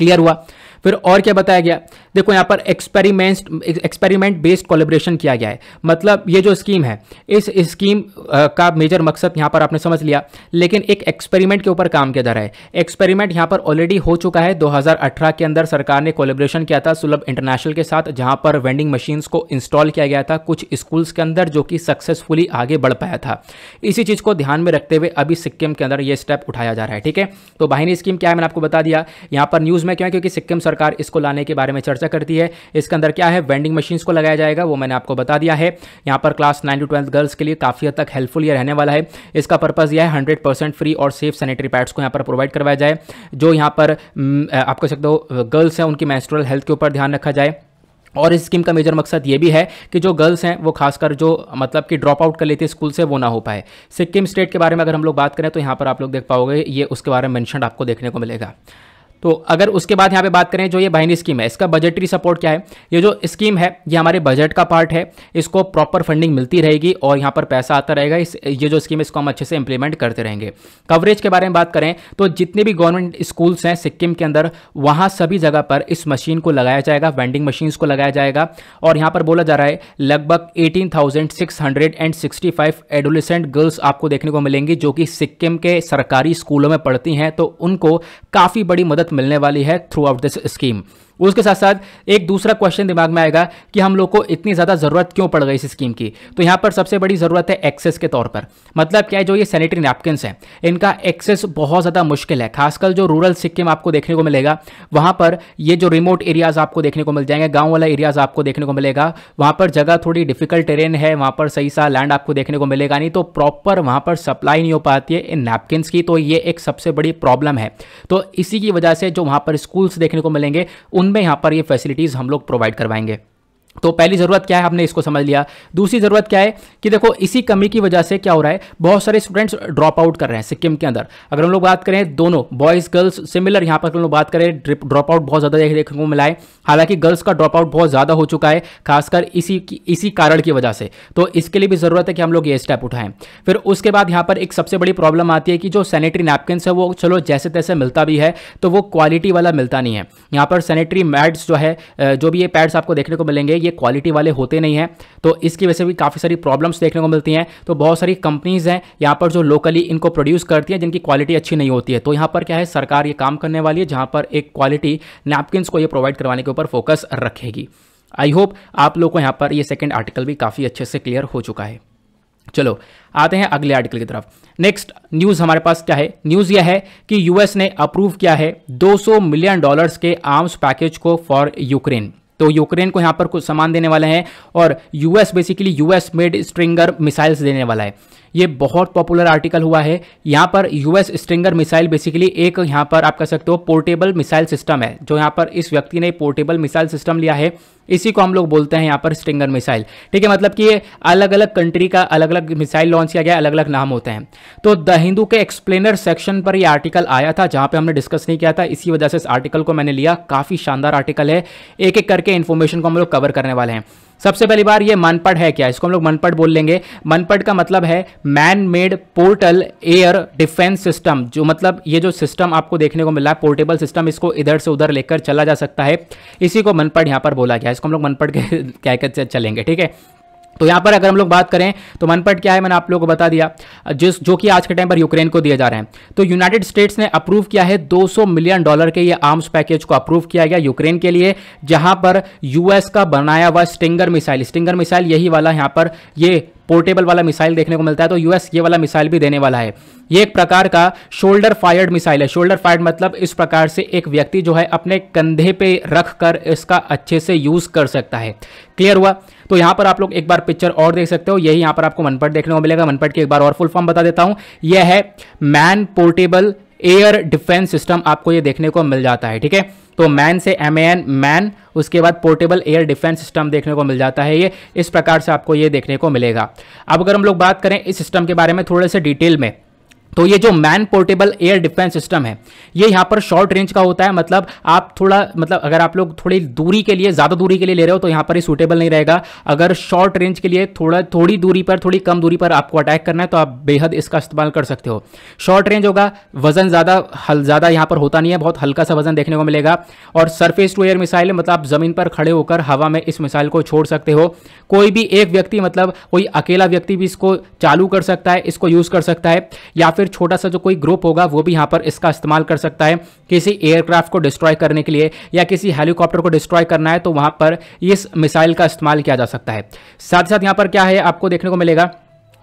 Clearwa फिर और क्या बताया गया देखो यहां पर एक्सपेरिमेंट एक्सपेरिमेंट बेस्ड कोलेब्रेशन किया गया है मतलब ये जो स्कीम है इस स्कीम का मेजर मकसद यहां पर आपने समझ लिया लेकिन एक एक्सपेरिमेंट के ऊपर काम किया जा रहा है एक्सपेरिमेंट यहां पर ऑलरेडी हो चुका है 2018 के अंदर सरकार ने कोलेब्रेशन किया था सुलभ इंटरनेशनल के साथ जहां पर वेंडिंग मशीन्स को इंस्टॉल किया गया था कुछ स्कूल्स के अंदर जो कि सक्सेसफुली आगे बढ़ पाया था इसी चीज़ को ध्यान में रखते हुए अभी सिक्किम के अंदर यह स्टेप उठाया जा रहा है ठीक है तो बाहिनी स्कीम क्या है मैंने आपको बता दिया यहां पर न्यूज़ में क्या क्योंकि सिक्किम सरकार इसको लाने के बारे में चर्चा करती है इसके अंदर क्या है वेंडिंग मशीन्स को लगाया जाएगा वो मैंने आपको बता दिया है यहाँ पर class nine to twelfth girls के लिए काफ़ी हद तक हेल्पफुल ये रहने वाला है इसका पर्पज़ यह है हंड्रेड परसेंट फ्री और सेफ सैनिटरी पैड्स को यहाँ पर प्रोवाइड करवाया जाए जो यहाँ पर हम्म, आप कह सकते हो गर्ल्स हैं उनकी मैस्ट्रल हेल्थ के ऊपर ध्यान रखा जाए और इस स्कीम का मेजर मकसद ये भी है कि जो गर्ल्स हैं वो खासकर जो मतलब कि ड्रॉप आउट कर लेते हैं स्कूल से वो ना हो पाए सिक्किम स्टेट के बारे में अगर हम लोग बात करें तो यहाँ पर आप लोग देख पाओगे ये उसके बारे में मैंशन आपको देखने को मिलेगा तो अगर उसके बाद यहाँ पे बात करें जो ये बाइनी स्कीम है इसका बजटरी सपोर्ट क्या है ये जो स्कीम है ये हमारे बजट का पार्ट है इसको प्रॉपर फंडिंग मिलती रहेगी और यहाँ पर पैसा आता रहेगा इस ये जो स्कीम है इसको हम अच्छे से इंप्लीमेंट करते रहेंगे कवरेज के बारे में बात करें तो जितने भी गवर्नमेंट स्कूल्स हैं सिक्किम के अंदर वहाँ सभी जगह पर इस मशीन को लगाया जाएगा वेंडिंग मशीन्स को लगाया जाएगा और यहाँ पर बोला जा रहा है लगभग eighteen thousand six hundred and sixty five adolescent girls आपको देखने को मिलेंगी जो कि सिक्किम के सरकारी स्कूलों में पढ़ती हैं तो उनको काफ़ी बड़ी मदद मिलने वाली है थ्रू आउट दिस स्कीम उसके साथ साथ एक दूसरा क्वेश्चन दिमाग में आएगा कि हम लोग को इतनी ज़्यादा ज़रूरत क्यों पड़ गई इस स्कीम की तो यहाँ पर सबसे बड़ी ज़रूरत है एक्सेस के तौर पर मतलब क्या है जो ये सैनिटरी नैपकिनस हैं इनका एक्सेस बहुत ज़्यादा मुश्किल है खासकर जो रूरल सिक्किम आपको देखने को मिलेगा वहाँ पर ये जो रिमोट एरियाज़ आपको देखने को मिल जाएंगे गाँव वाला एरियाज़ आपको देखने को मिलेगा वहाँ पर जगह थोड़ी डिफिकल्ट टेरेन है वहाँ पर सही सा लैंड आपको देखने को मिलेगा नहीं तो प्रॉपर वहाँ पर सप्लाई नहीं हो पाती है इन नैपकिन की तो ये एक सबसे बड़ी प्रॉब्लम है तो इसी की वजह से जो वहाँ पर स्कूल्स देखने को मिलेंगे उन में यहाँ पर ये फैसिलिटीज़ हम लोग प्रोवाइड करवाएंगे तो पहली ज़रूरत क्या है हमने इसको समझ लिया दूसरी ज़रूरत क्या है कि देखो इसी कमी की वजह से क्या हो रहा है बहुत सारे स्टूडेंट्स ड्रॉप आउट कर रहे हैं सिक्किम के अंदर अगर हम लोग बात करें दोनों बॉयज़ गर्ल्स सिमिलर यहाँ पर हम लोग बात करें ड्रॉप आउट बहुत ज़्यादा देखने को मिला है हालांकि गर्ल्स का ड्रॉप आउट बहुत ज़्यादा हो चुका है खासकर इसी इसी कारण की वजह से तो इसके लिए भी ज़रूरत है कि हम लोग ये स्टेप उठाएं फिर उसके बाद यहाँ पर एक सबसे बड़ी प्रॉब्लम आती है कि जो सैनिटरी नैपकिनस है वो चलो जैसे तैसे मिलता भी है तो वो क्वालिटी वाला मिलता नहीं है यहाँ पर सैनिटरी मैड्स जो है जो भी ये पैड्स आपको देखने को मिलेंगे ये क्वालिटी वाले होते नहीं हैं तो इसकी वजह से भी काफ़ी सारी प्रॉब्लम्स देखने को मिलती हैं तो बहुत सारी कंपनीज़ हैं यहाँ पर जो लोकली इनको प्रोड्यूस करती हैं जिनकी क्वालिटी अच्छी नहीं होती है तो यहाँ पर क्या है सरकार ये काम करने वाली है जहाँ पर एक क्वालिटी नैपकिन को ये प्रोवाइड करवाने के ऊपर फोकस रखेगी आई होप आप लोग को यहाँ पर ये सेकेंड आर्टिकल भी काफ़ी अच्छे से क्लियर हो चुका है चलो आते हैं अगले आर्टिकल की तरफ नेक्स्ट न्यूज़ हमारे पास क्या है न्यूज़ यह है कि यूएस ने अप्रूव किया है 200 मिलियन डॉलर्स के आर्म्स पैकेज को फॉर यूक्रेन तो यूक्रेन को यहां पर कुछ सामान देने वाला है और US basically US made Stinger missiles देने वाला है ये बहुत पॉपुलर आर्टिकल हुआ है यहाँ पर यूएस स्ट्रिंगर मिसाइल बेसिकली एक यहाँ पर आप कह सकते हो पोर्टेबल मिसाइल सिस्टम है जो यहाँ पर इस व्यक्ति ने पोर्टेबल मिसाइल सिस्टम लिया है इसी को हम लोग बोलते हैं यहाँ पर स्ट्रिंगर मिसाइल ठीक है मतलब कि ये अलग अलग कंट्री का अलग अलग मिसाइल लॉन्च किया गया अलग अलग नाम होते हैं तो द हिंदू के एक्सप्लेनर सेक्शन पर ये आर्टिकल आया था जहाँ पे हमने डिस्कस नहीं किया था इसी वजह से इस आर्टिकल को मैंने लिया काफ़ी शानदार आर्टिकल है एक एक करके इन्फॉर्मेशन को हम लोग कवर करने वाले हैं सबसे पहली बार ये मनपट है क्या इसको हम लोग मनपट बोल लेंगे मनपट का मतलब है man made portal air defence system जो मतलब ये जो सिस्टम आपको देखने को मिला है पोर्टेबल सिस्टम इसको इधर से उधर लेकर चला जा सकता है इसी को मनपट यहाँ पर बोला गया इसको हम लोग के क्या कहकर चलेंगे ठीक है तो यहां पर अगर हम लोग बात करें तो मनपट क्या है मैंने आप लोगों को बता दिया जिस जो कि आज के टाइम पर यूक्रेन को दिया जा रहे हैं तो यूनाइटेड स्टेट्स ने अप्रूव किया है 200 मिलियन डॉलर के ये आर्म्स पैकेज को अप्रूव किया गया यूक्रेन के लिए जहां पर यूएस का बनाया हुआ स्टिंगर मिसाइल स्टिंगर मिसाइल यही वाला यहां पर ये पोर्टेबल वाला मिसाइल देखने को मिलता है तो यूएस ये वाला मिसाइल भी देने वाला है ये एक प्रकार का शोल्डर फायर्ड मिसाइल है शोल्डर फायर्ड मतलब इस प्रकार से एक व्यक्ति जो है अपने कंधे पे रख कर इसका अच्छे से यूज कर सकता है क्लियर हुआ तो यहां पर आप लोग एक बार पिक्चर और देख सकते हो यही यहां पर आपको मनपट देखने को मिलेगा मनपट की एक बार और फुल फॉर्म बता देता हूं यह है man portable air defence system आपको यह देखने को मिल जाता है ठीक है तो मैन से एम एन मैन उसके बाद पोर्टेबल एयर डिफेंस सिस्टम देखने को मिल जाता है ये इस प्रकार से आपको ये देखने को मिलेगा अब अगर हम लोग बात करें इस सिस्टम के बारे में थोड़े से डिटेल में तो ये जो man portable air defence system है ये यहाँ पर शॉर्ट रेंज का होता है मतलब आप थोड़ा मतलब अगर आप लोग थोड़ी दूरी के लिए ज़्यादा दूरी के लिए ले रहे हो तो यहाँ पर ही सूटेबल नहीं रहेगा अगर शॉर्ट रेंज के लिए थोड़ा थोड़ी दूरी पर थोड़ी कम दूरी पर आपको अटैक करना है तो आप बेहद इसका इस्तेमाल कर सकते हो शॉर्ट रेंज होगा वजन ज़्यादा हल ज़्यादा यहाँ पर होता नहीं है बहुत हल्का सा वजन देखने को मिलेगा और सरफेस टू एयर मिसाइल मतलब आप ज़मीन पर खड़े होकर हवा में इस मिसाइल को छोड़ सकते हो कोई भी एक व्यक्ति मतलब कोई अकेला व्यक्ति भी इसको चालू कर सकता है इसको यूज़ कर सकता है या फिर फिर छोटा सा जो कोई ग्रुप होगा वो भी यहाँ पर इसका इस्तेमाल कर सकता है किसी एयरक्राफ्ट को डिस्ट्रॉय करने के लिए या किसी हेलीकॉप्टर को डिस्ट्रॉय करना है तो वहाँ पर इस मिसाइल का इस्तेमाल किया जा सकता है साथ साथ यहाँ पर क्या है आपको देखने को मिलेगा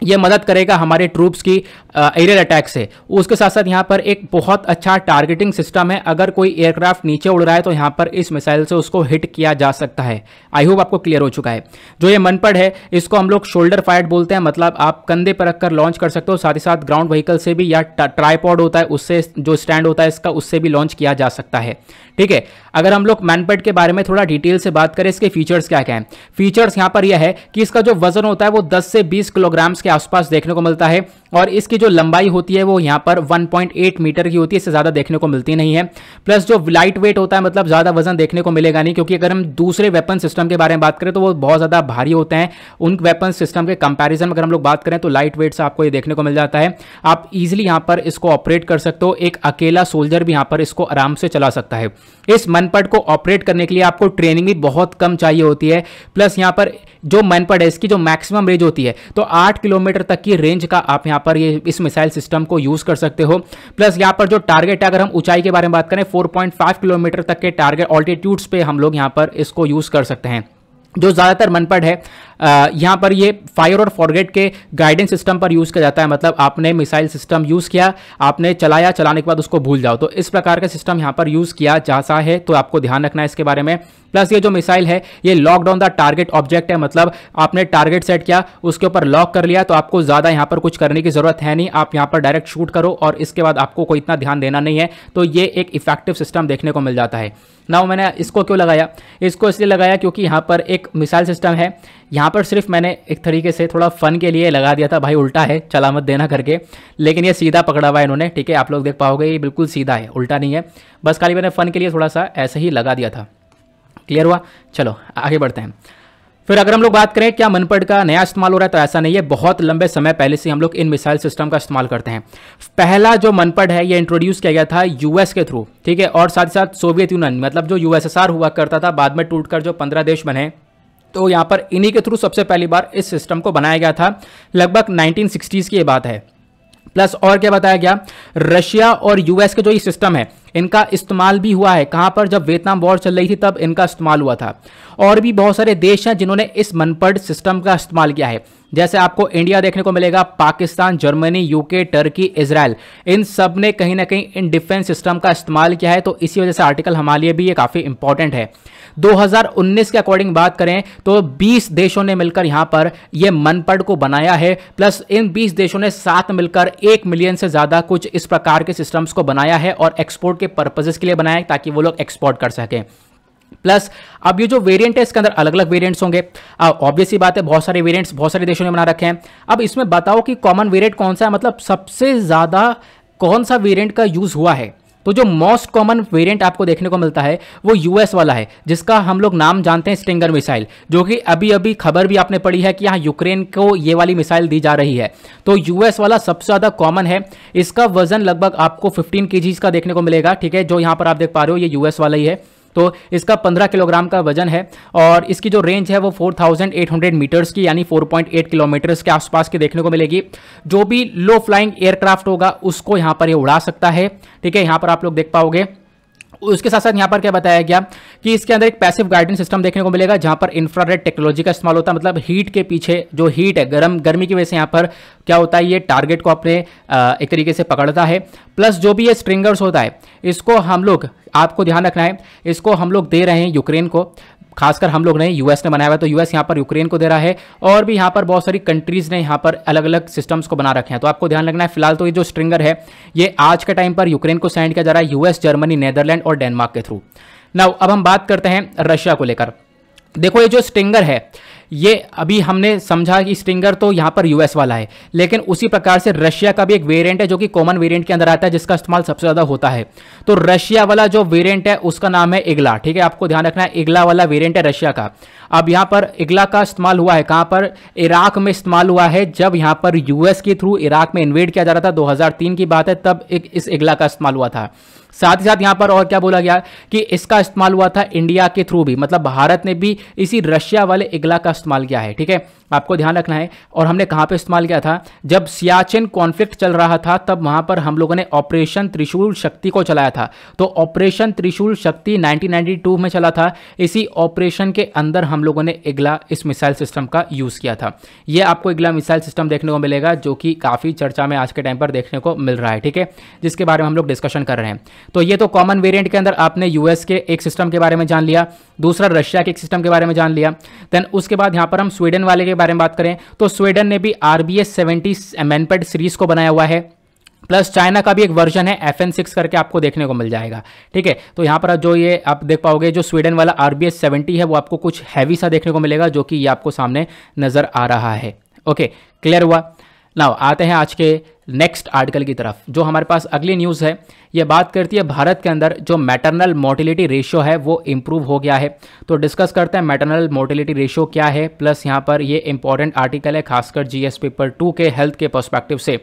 ये मदद करेगा हमारे ट्रूप्स की एरियल अटैक से उसके साथ साथ यहाँ पर एक बहुत अच्छा टारगेटिंग सिस्टम है अगर कोई एयरक्राफ्ट नीचे उड़ रहा है तो यहाँ पर इस मिसाइल से उसको हिट किया जा सकता है आई होप आपको क्लियर हो चुका है जो ये मनपढ़ है इसको हम लोग शोल्डर फाइट बोलते हैं मतलब आप कंधे पर रखकर लॉन्च कर सकते हो साथ ही साथ ग्राउंड व्हीकल से भी या ट्राईपॉड होता है उससे जो स्टैंड होता है इसका उससे भी लॉन्च किया जा सकता है ठीक है अगर हम लोग मैनपेड के बारे में थोड़ा डिटेल से बात करें इसके फीचर्स क्या क्या हैं फीचर्स यहाँ पर यह है कि इसका जो वजन होता है वो 10 से 20 किलोग्राम्स के आसपास देखने को मिलता है और इसकी जो लंबाई होती है वो यहाँ पर 1.8 मीटर की होती है इससे ज़्यादा देखने को मिलती नहीं है प्लस जो लाइट वेट होता है मतलब ज़्यादा वजन देखने को मिलेगा नहीं क्योंकि अगर हम दूसरे वेपन सिस्टम के बारे में बात करें तो वो बहुत ज़्यादा भारी होते हैं उन वेपन सिस्टम के कंपेरिजन में अगर हम लोग बात करें तो लाइट वेट से आपको ये देखने को मिल जाता है आप ईजिली यहाँ पर इसको ऑपरेट कर सकते हो एक अकेला सोल्जर भी यहाँ पर इसको आराम से चला सकता है इस मनपट को ऑपरेट करने के लिए आपको ट्रेनिंग भी बहुत कम चाहिए होती है प्लस यहाँ पर जो मैन पर इसकी की जो मैक्सिमम रेंज होती है तो आठ किलोमीटर तक की रेंज का आप यहाँ पर ये इस मिसाइल सिस्टम को यूज़ कर सकते हो प्लस यहाँ पर जो टारगेट है अगर हम ऊंचाई के बारे में बात करें फोर किलोमीटर तक के टारगेट ऑल्टीट्यूड्स पर हम लोग यहाँ पर इसको यूज़ कर सकते हैं जो ज़्यादातर मनपढ़ है यहाँ पर ये फायर और फॉरगेट के गाइडेंस सिस्टम पर यूज़ किया जाता है मतलब आपने मिसाइल सिस्टम यूज़ किया आपने चलाया चलाने के बाद उसको भूल जाओ तो इस प्रकार का सिस्टम यहाँ पर यूज़ किया सा है तो आपको ध्यान रखना है इसके बारे में प्लस ये जो मिसाइल है ये लॉकडाउन द टारगेट ऑब्जेक्ट है मतलब आपने टारगेट सेट किया उसके ऊपर लॉक कर लिया तो आपको ज़्यादा यहाँ पर कुछ करने की ज़रूरत है नहीं आप यहाँ पर डायरेक्ट शूट करो और इसके बाद आपको कोई इतना ध्यान देना नहीं है तो ये एक इफेक्टिव सिस्टम देखने को मिल जाता है ना मैंने इसको क्यों लगाया इसको इसलिए लगाया क्योंकि यहाँ पर एक मिसाइल सिस्टम है यहाँ पर सिर्फ मैंने एक तरीके से थोड़ा फन के लिए लगा दिया था भाई उल्टा है चलामत देना करके लेकिन ये सीधा पकड़ा हुआ है इन्होंने ठीक है आप लोग देख पाओगे ये बिल्कुल सीधा है उल्टा नहीं है बस खाली मैंने फ़न के लिए थोड़ा सा ऐसे ही लगा दिया था क्लियर हुआ चलो आगे बढ़ते हैं फिर अगर हम लोग बात करें क्या मनपड का नया इस्तेमाल हो रहा है तो ऐसा नहीं है बहुत लंबे समय पहले से हम लोग इन मिसाइल सिस्टम का इस्तेमाल करते हैं पहला जो मनपड है ये इंट्रोड्यूस किया गया था यूएस के थ्रू ठीक है और साथ ही साथ सोवियत यूनियन मतलब जो यूएसएसआर हुआ करता था बाद में टूटकर जो पंद्रह देश बने तो यहाँ पर इन्हीं के थ्रू सबसे पहली बार इस सिस्टम को बनाया गया था लगभग नाइनटीन की ये बात है प्लस और क्या बताया गया रशिया और यूएस के जो ये सिस्टम है इनका इस्तेमाल भी हुआ है कहाँ पर जब वियतनाम वॉर चल रही थी तब इनका इस्तेमाल हुआ था और भी बहुत सारे देश हैं जिन्होंने इस मनपर्ड सिस्टम का इस्तेमाल किया है जैसे आपको इंडिया देखने को मिलेगा Pakistan Germany UK Turkey Israel इन सब ने कहीं ना कहीं इन डिफेंस सिस्टम का इस्तेमाल किया है तो इसी वजह से आर्टिकल हमारे लिए भी ये काफ़ी इंपॉर्टेंट है 2019 के अकॉर्डिंग बात करें तो 20 देशों ने मिलकर यहां पर यह मनपड़ को बनाया है प्लस इन 20 देशों ने साथ मिलकर एक मिलियन से ज्यादा कुछ इस प्रकार के सिस्टम्स को बनाया है और एक्सपोर्ट के पर्पजेस के लिए बनाया ताकि वो लोग एक्सपोर्ट कर सकें प्लस अब ये जो वेरिएंट है इसके अंदर अलग अलग वेरिएंट्स होंगे ऑब्वियसली बात है बहुत सारे वेरिएंट्स बहुत सारे देशों ने बना रखे हैं अब इसमें बताओ कि कॉमन वेरिएंट कौन सा है मतलब सबसे ज़्यादा कौन सा वेरिएंट का यूज़ हुआ है तो जो मोस्ट कॉमन वेरिएंट आपको देखने को मिलता है वो यूएस वाला है जिसका हम लोग नाम जानते हैं स्टिंगर मिसाइल जो कि अभी अभी खबर भी आपने पड़ी है कि यहाँ यूक्रेन को ये वाली मिसाइल दी जा रही है तो यूएस वाला सबसे ज़्यादा कॉमन है इसका वजन लगभग आपको फिफ्टीन के का देखने को मिलेगा ठीक है जो यहाँ पर आप देख पा रहे हो ये यूएस वाला ही है तो इसका 15 किलोग्राम का वजन है और इसकी जो रेंज है वो 4,800 मीटर्स की यानी 4.8 किलोमीटर्स के आसपास की देखने को मिलेगी जो भी लो फ्लाइंग एयरक्राफ्ट होगा उसको यहाँ पर ये उड़ा सकता है ठीक है यहाँ पर आप लोग देख पाओगे उसके साथ साथ यहाँ पर क्या बताया गया कि इसके अंदर एक पैसिव गार्डन सिस्टम देखने को मिलेगा जहाँ पर इंफ्रारेड टेक्नोलॉजी का इस्तेमाल होता है मतलब हीट के पीछे जो हीट है गर्म गर्मी की वजह से यहाँ पर क्या होता है ये टारगेट को अपने एक तरीके से पकड़ता है प्लस जो भी ये स्ट्रिंगर्स होता है इसको हम लोग आपको ध्यान रखना है इसको हम लोग दे रहे हैं यूक्रेन को खासकर हम लोग ने यूएस ने बनाया हुआ तो यूएस यहाँ पर यूक्रेन को दे रहा है और भी यहाँ पर बहुत सारी कंट्रीज ने यहाँ पर अलग अलग सिस्टम्स को बना रखे हैं तो आपको ध्यान रखना है फिलहाल तो ये जो स्ट्रिंगर है ये आज के टाइम पर यूक्रेन को सेंड किया जा रहा है यूएस जर्मनी नेदरलैंड और डेनमार्क के थ्रू नाउ अब हम बात करते हैं रशिया को लेकर देखो ये जो स्टिंगर है ये अभी हमने समझा कि स्ट्रिंगर तो यहाँ पर यूएस वाला है लेकिन उसी प्रकार से रशिया का भी एक वेरिएंट है जो कि कॉमन वेरिएंट के अंदर आता है जिसका इस्तेमाल सबसे ज़्यादा होता है तो रशिया वाला जो वेरिएंट है उसका नाम है इगला ठीक है आपको ध्यान रखना है इगला वाला वेरियंट है रशिया का अब यहाँ पर इगला का इस्तेमाल हुआ है कहाँ पर इराक में इस्तेमाल हुआ है जब यहाँ पर यूएस के थ्रू इराक में इन्वेट किया जा रहा था दो की बात है तब इस इगला का इस्तेमाल हुआ था साथ ही साथ यहां पर और क्या बोला गया कि इसका इस्तेमाल हुआ था इंडिया के थ्रू भी मतलब भारत ने भी इसी रशिया वाले इगला का इस्तेमाल किया है ठीक है आपको ध्यान रखना है और हमने कहाँ पे इस्तेमाल किया था जब सियाचिन कॉन्फ्लिक्ट चल रहा था तब वहां पर हम लोगों ने ऑपरेशन त्रिशूल शक्ति को चलाया था तो ऑपरेशन त्रिशूल शक्ति 1992 में चला था इसी ऑपरेशन के अंदर हम लोगों ने इगला इस मिसाइल सिस्टम का यूज़ किया था यह आपको इगला मिसाइल सिस्टम देखने को मिलेगा जो कि काफ़ी चर्चा में आज के टाइम पर देखने को मिल रहा है ठीक है जिसके बारे में हम लोग डिस्कशन कर रहे हैं तो ये तो कॉमन वेरिएंट के अंदर आपने यूएस के एक सिस्टम के बारे में जान लिया दूसरा रशिया के एक सिस्टम के बारे में जान लिया देन उसके बाद यहाँ पर हम स्वीडन वाले के बारे में बात करें तो स्वीडन ने भी R B S seventy MANPAD series को बनाया हुआ है प्लस चाइना का भी एक वर्जन है एफ एन सिक्स करके आपको देखने को मिल जाएगा ठीक है तो यहाँ पर जो ये आप देख पाओगे जो स्वीडन वाला आर बी एस सेवेंटी है वो आपको कुछ हैवी सा देखने को मिलेगा जो कि ये आपको सामने नज़र आ रहा है ओके क्लियर हुआ नाउ आते हैं आज के नेक्स्ट आर्टिकल की तरफ जो हमारे पास अगली न्यूज़ है यह बात करती है भारत के अंदर जो मैटरनल मोर्टिलिटी रेशियो है वो इम्प्रूव हो गया है तो डिस्कस करते हैं मैटरनल मोर्टिलिटी रेशियो क्या है प्लस यहाँ पर ये इंपॉर्टेंट आर्टिकल है खासकर जी एस पेपर टू के हेल्थ के पर्स्पेक्टिव से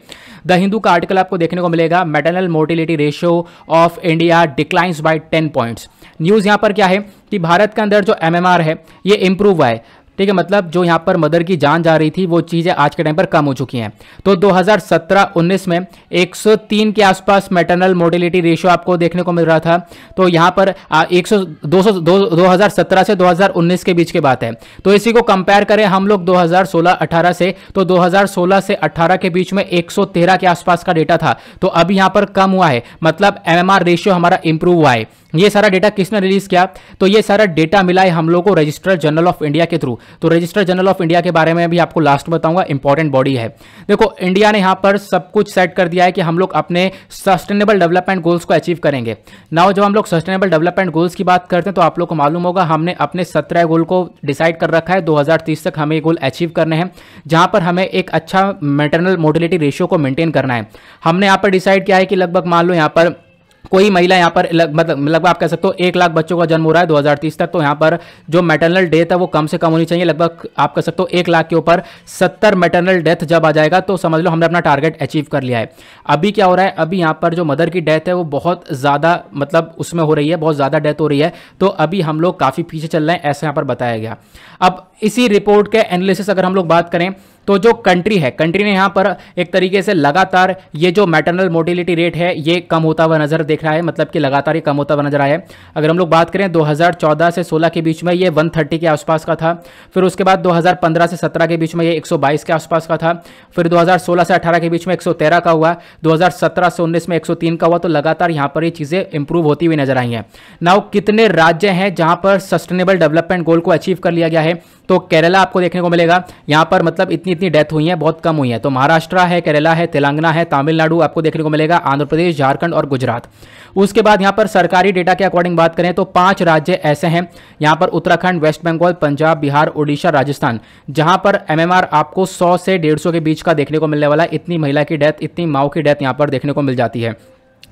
द हिंदू का आर्टिकल आपको देखने को मिलेगा maternal mortality ratio of India declines by ten points news यहाँ पर क्या है कि भारत के अंदर जो एम है ये इम्प्रूव हुआ है ठीक है मतलब जो यहाँ पर मदर की जान जा रही थी वो चीज़ें आज के टाइम पर कम हो चुकी हैं तो 2017-19 में 103 के आसपास मेटरनल मोर्टिलिटी रेशियो आपको देखने को मिल रहा था तो यहाँ पर एक सौ दो सौ से 2019 के बीच की बात है तो इसी को कंपेयर करें हम लोग 2016-18 से तो 2016 से 18 के बीच में 113 के आसपास का डेटा था तो अब यहाँ पर कम हुआ है मतलब एम रेशियो हमारा इंप्रूव हुआ है ये सारा डेटा किसने रिलीज किया तो ये सारा डेटा मिला है हम लोग को रजिस्टर जनरल ऑफ इंडिया के थ्रू तो रजिस्टर जनरल ऑफ इंडिया के बारे में भी आपको लास्ट में बताऊंगा इंपॉर्टेंट बॉडी है देखो इंडिया ने यहाँ पर सब कुछ सेट कर दिया है कि हम लोग अपने सस्टेनेबल डेवलपमेंट गोल्स को अचीव करेंगे नाउ जब हम लोग सस्टेनेबल डेवलपमेंट गोल्स की बात करते हैं तो आप लोग को मालूम होगा हमने अपने सत्रह गोल को डिसाइड कर रखा है दो तक हमें ये गोल अचीव करने हैं जहाँ पर हमें एक अच्छा मेटरनल मोटिलिटी रेशियो को मेंटेन करना है हमने यहाँ पर डिसाइड किया है कि लगभग मान लो यहाँ पर कोई महिला यहाँ पर लग, मतलब लगभग मतलब आप कह सकते हो एक लाख बच्चों का जन्म हो रहा है 2030 तक तो यहाँ पर जो मैटरनल डेथ है वो कम से कम होनी चाहिए लगभग आप कह सकते हो एक लाख के ऊपर सत्तर मैटरनल डेथ जब आ जाएगा तो समझ लो हमने अपना टारगेट अचीव कर लिया है अभी क्या हो रहा है अभी यहाँ पर जो मदर की डेथ है वो बहुत ज़्यादा मतलब उसमें हो रही है बहुत ज़्यादा डेथ हो रही है तो अभी हम लोग काफ़ी पीछे चल रहे हैं ऐसा यहाँ पर बताया गया अब इसी रिपोर्ट के एनालिसिस अगर हम लोग बात करें तो जो कंट्री है कंट्री ने यहाँ पर एक तरीके से लगातार ये जो मैटरनल मोटिलिटी रेट है ये कम होता हुआ नजर देख रहा है मतलब कि लगातार ये कम होता हुआ नजर आया है अगर हम लोग बात करें 2014 से 16 के बीच में ये 130 के आसपास का था फिर उसके बाद 2015 से 17 के बीच में ये 122 के आसपास का था फिर 2016 से 18 के बीच में 113 का हुआ 2017 से 19 में 103 का हुआ तो लगातार यहाँ पर ये चीज़ें इंप्रूव होती हुई नजर आई हैं नाउ कितने राज्य हैं जहाँ पर सस्टेनेबल डेवलपमेंट गोल को अचीव कर लिया गया है तो केरला आपको देखने को मिलेगा यहाँ पर मतलब इतनी कितनी डेथ हुई है बहुत कम हुई है तो महाराष्ट्र है केरला है तेलंगाना है तमिलनाडु आपको देखने को मिलेगा आंध्र प्रदेश झारखंड और गुजरात उसके बाद यहाँ पर सरकारी डेटा के अकॉर्डिंग बात करें तो पांच राज्य ऐसे हैं यहाँ पर उत्तराखंड वेस्ट बंगाल पंजाब बिहार उड़ीसा राजस्थान जहां पर एमएमआर आपको सौ से डेढ़ के बीच का देखने को मिलने वाला इतनी महिला की डेथ इतनी माओ की डेथ यहाँ पर देखने को मिल जाती है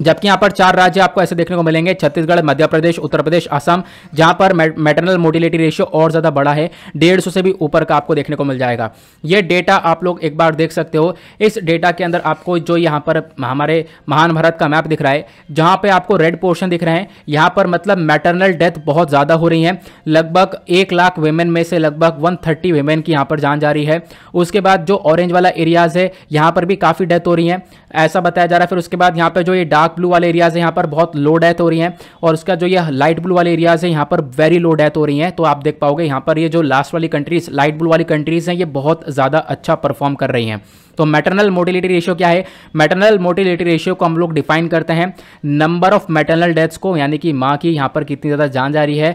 जबकि यहाँ पर चार राज्य आपको ऐसे देखने को मिलेंगे छत्तीसगढ़ मध्य प्रदेश उत्तर प्रदेश असम जहाँ पर मेटरनल मोटिलिटी रेशियो और ज़्यादा बड़ा है डेढ़ सौ से भी ऊपर का आपको देखने को मिल जाएगा ये डेटा आप लोग एक बार देख सकते हो इस डेटा के अंदर आपको जो यहाँ पर हमारे महान भारत का मैप दिख रहा है जहाँ पर आपको रेड पोर्शन दिख रहे हैं यहाँ पर मतलब मैटरनल डेथ बहुत ज़्यादा हो रही है लगभग एक लाख वेमेन में से लगभग वन थर्टी वेमेन की यहाँ पर जान जा रही है उसके बाद जो ऑरेंज वाला एरियाज़ है यहाँ पर भी काफ़ी डेथ हो रही है ऐसा बताया जा रहा है फिर उसके बाद यहाँ पर जो ये डार्क डार्क ब्लू वाले एरियाज़ है यहाँ पर बहुत लो डेथ हो रही है और उसका जो ये लाइट ब्लू वाले एरियाज़ है यहाँ पर वेरी लो डेथ हो रही है तो आप देख पाओगे यहाँ पर ये जो लास्ट वाली कंट्रीज़ लाइट ब्लू वाली कंट्रीज़ हैं ये बहुत ज़्यादा अच्छा परफॉर्म कर रही हैं तो मैटरनल मोटिलिटी रेशियो क्या है मैटरनल मोटिलिटी रेशियो को हम लोग डिफाइन करते हैं नंबर ऑफ मैटरनल डेथ्स को यानी कि माँ की यहाँ पर कितनी ज़्यादा जान जा रही है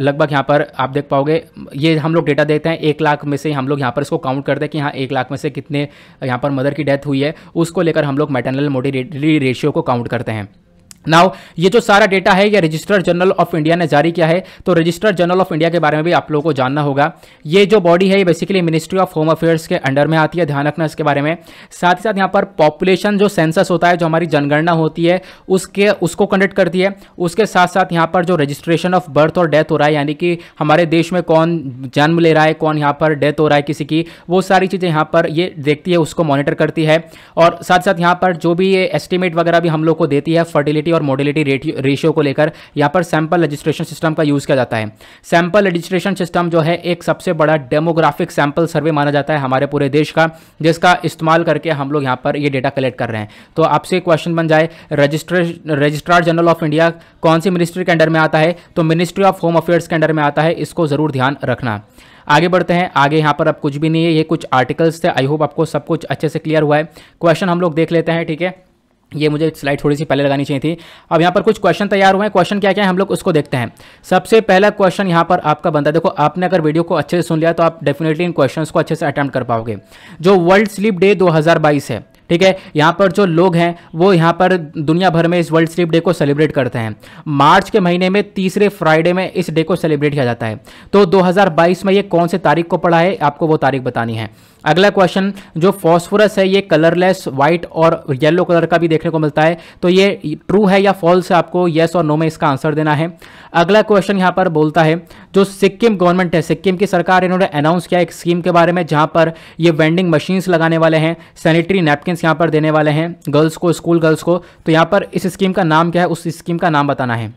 लगभग यहाँ पर आप देख पाओगे ये हम लोग डेटा देते हैं एक लाख में से हम लोग यहाँ पर इसको काउंट करते हैं कि यहाँ एक लाख में से कितने यहाँ पर मदर की डेथ हुई है उसको लेकर हम लोग मैटरनल मोटिलिटी रेशियो को काउंट करते हैं नाउ ये जो सारा डेटा है ये रजिस्टर जनरल ऑफ इंडिया ने जारी किया है तो रजिस्टर जनरल ऑफ इंडिया के बारे में भी आप लोगों को जानना होगा ये जो बॉडी है ये basically ministry of home affairs के अंडर में आती है ध्यान रखना इसके बारे में साथ ही साथ यहाँ पर पॉपुलेशन जो सेंसस होता है जो हमारी जनगणना होती है उसके उसको कंडक्ट करती है उसके साथ साथ यहाँ पर जो रजिस्ट्रेशन ऑफ बर्थ और डेथ हो रहा है यानी कि हमारे देश में कौन जन्म ले रहा है कौन यहाँ पर डेथ हो रहा है किसी की वो सारी चीज़ें यहाँ पर ये देखती है उसको मॉनिटर करती है और साथ साथ यहाँ पर जो भी ये एस्टिमेट वगैरह भी हम लोग को देती है फर्टिलिटी मोर्टेलिटी और मोर्टेलिटी रेशियो को लेकर यहाँ पर सैंपल रजिस्ट्रेशन सिस्टम का यूज़ किया जाता है सैंपल रजिस्ट्रेशन सिस्टम जो है एक सबसे बड़ा डेमोग्राफिक सैंपल सर्वे माना जाता है हमारे पूरे देश का जिसका इस्तेमाल करके हम लोग यहाँ पर ये डेटा कलेक्ट कर रहे हैं तो आपसे क्वेश्चन बन जाए register registrar general of India कौन सी मिनिस्ट्री के अंडर में आता है तो मिनिस्ट्री ऑफ होम अफेयर्स के अंडर में आता है इसको ज़रूर ध्यान रखना आगे बढ़ते हैं आगे यहाँ पर अब कुछ भी नहीं है ये कुछ आर्टिकल्स थे आई होप आपको सब कुछ अच्छे से क्लियर हुआ है क्वेश्चन हम लोग देख लेते हैं ठीक है ये मुझे स्लाइड थोड़ी सी पहले लगानी चाहिए थी अब यहाँ पर कुछ क्वेश्चन तैयार हुए हैं क्वेश्चन क्या क्या है हम लोग उसको देखते हैं सबसे पहला क्वेश्चन यहाँ पर आपका बनता है देखो आपने अगर वीडियो को अच्छे से सुन लिया तो आप डेफिनेटली इन क्वेश्चंस को अच्छे से अटैम्प्ट कर पाओगे जो वर्ल्ड स्लीप डे दो है ठीक है यहाँ पर जो लोग हैं वो यहाँ पर दुनिया भर में इस वर्ल्ड स्लीप डे को सेलिब्रेट करते हैं मार्च के महीने में तीसरे फ्राइडे में इस डे को सेलिब्रेट किया जाता है तो दो में ये कौन से तारीख को पड़ा है आपको वो तारीख बतानी है अगला क्वेश्चन जो फॉस्फोरस है ये कलरलेस व्हाइट और येलो कलर का भी देखने को मिलता है तो ये ट्रू है या फॉल्स है आपको येस और नो में इसका आंसर देना है अगला क्वेश्चन यहाँ पर बोलता है जो सिक्किम गवर्नमेंट है सिक्किम की सरकार इन्होंने अनाउंस किया एक स्कीम के बारे में जहाँ पर ये वेंडिंग मशीन्स लगाने वाले हैं सैनिटरी नैपकिनस यहाँ पर देने वाले हैं गर्ल्स को स्कूल गर्ल्स को तो यहाँ पर इस स्कीम का नाम क्या है उस स्कीम का नाम बताना है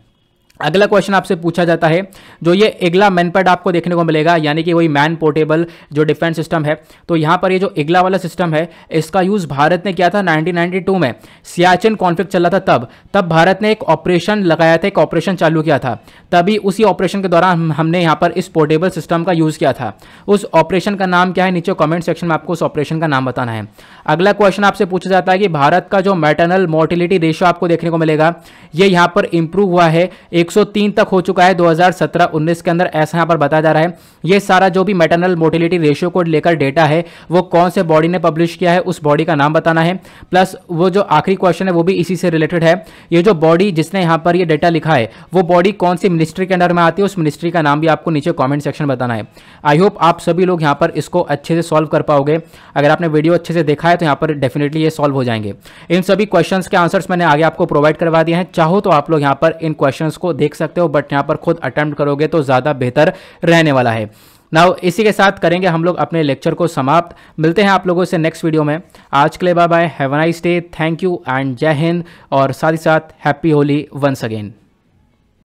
अगला क्वेश्चन आपसे पूछा जाता है जो ये इगला मैनपैड आपको देखने को मिलेगा यानी कि वही मैन पोर्टेबल जो डिफेंस सिस्टम है तो यहाँ पर ये जो इगला वाला सिस्टम है इसका यूज़ भारत ने किया था 1992 में सियाचिन कॉन्फ्लिक्ट चल रहा था तब तब भारत ने एक ऑपरेशन लगाया था एक ऑपरेशन चालू किया था तभी उसी ऑपरेशन के दौरान हमने यहाँ पर इस पोर्टेबल सिस्टम का यूज़ किया था उस ऑपरेशन का नाम क्या है नीचे कॉमेंट सेक्शन में आपको उस ऑपरेशन का नाम बताना है अगला क्वेश्चन आपसे पूछा जाता है कि भारत का जो मैटर्नल मोर्टिलिटी रेशो आपको देखने को मिलेगा ये यहाँ पर इंप्रूव हुआ है 103 तक हो चुका है 2017-19 के अंदर ऐसा यहां पर बताया जा रहा है ये सारा जो भी मेटरनल मोटिलिटी रेशियो को लेकर डेटा है वो कौन से बॉडी ने पब्लिश किया है उस बॉडी का नाम बताना है प्लस वो जो आखिरी क्वेश्चन है वो भी इसी से रिलेटेड है ये जो बॉडी जिसने यहां पर ये डेटा लिखा है वो बॉडी कौन सी मिनिस्ट्री के अंडर में आती है उस मिनिस्ट्री का नाम भी आपको नीचे कॉमेंट सेक्शन बताना है आई होप आप सभी लोग यहां पर इसको अच्छे से सॉल्व कर पाओगे अगर आपने वीडियो अच्छे से देखा है तो यहां पर डेफिनेटली ये सॉल्व हो जाएंगे इन सभी क्वेश्चन के आंसर्स मैंने आगे आपको प्रोवाइड करवा दिए हैं चाहो तो आप लोग यहां पर इन क्वेश्चन को देख सकते हो बट यहाँ पर खुद अटैम्प्ट करोगे तो ज़्यादा बेहतर रहने वाला है नाउ इसी के साथ करेंगे हम लोग अपने लेक्चर को समाप्त मिलते हैं आप लोगों से नेक्स्ट वीडियो में आज के लिए bye bye have nice day thank you and Jai Hind और साथ ही साथ हैप्पी होली वंस अगेन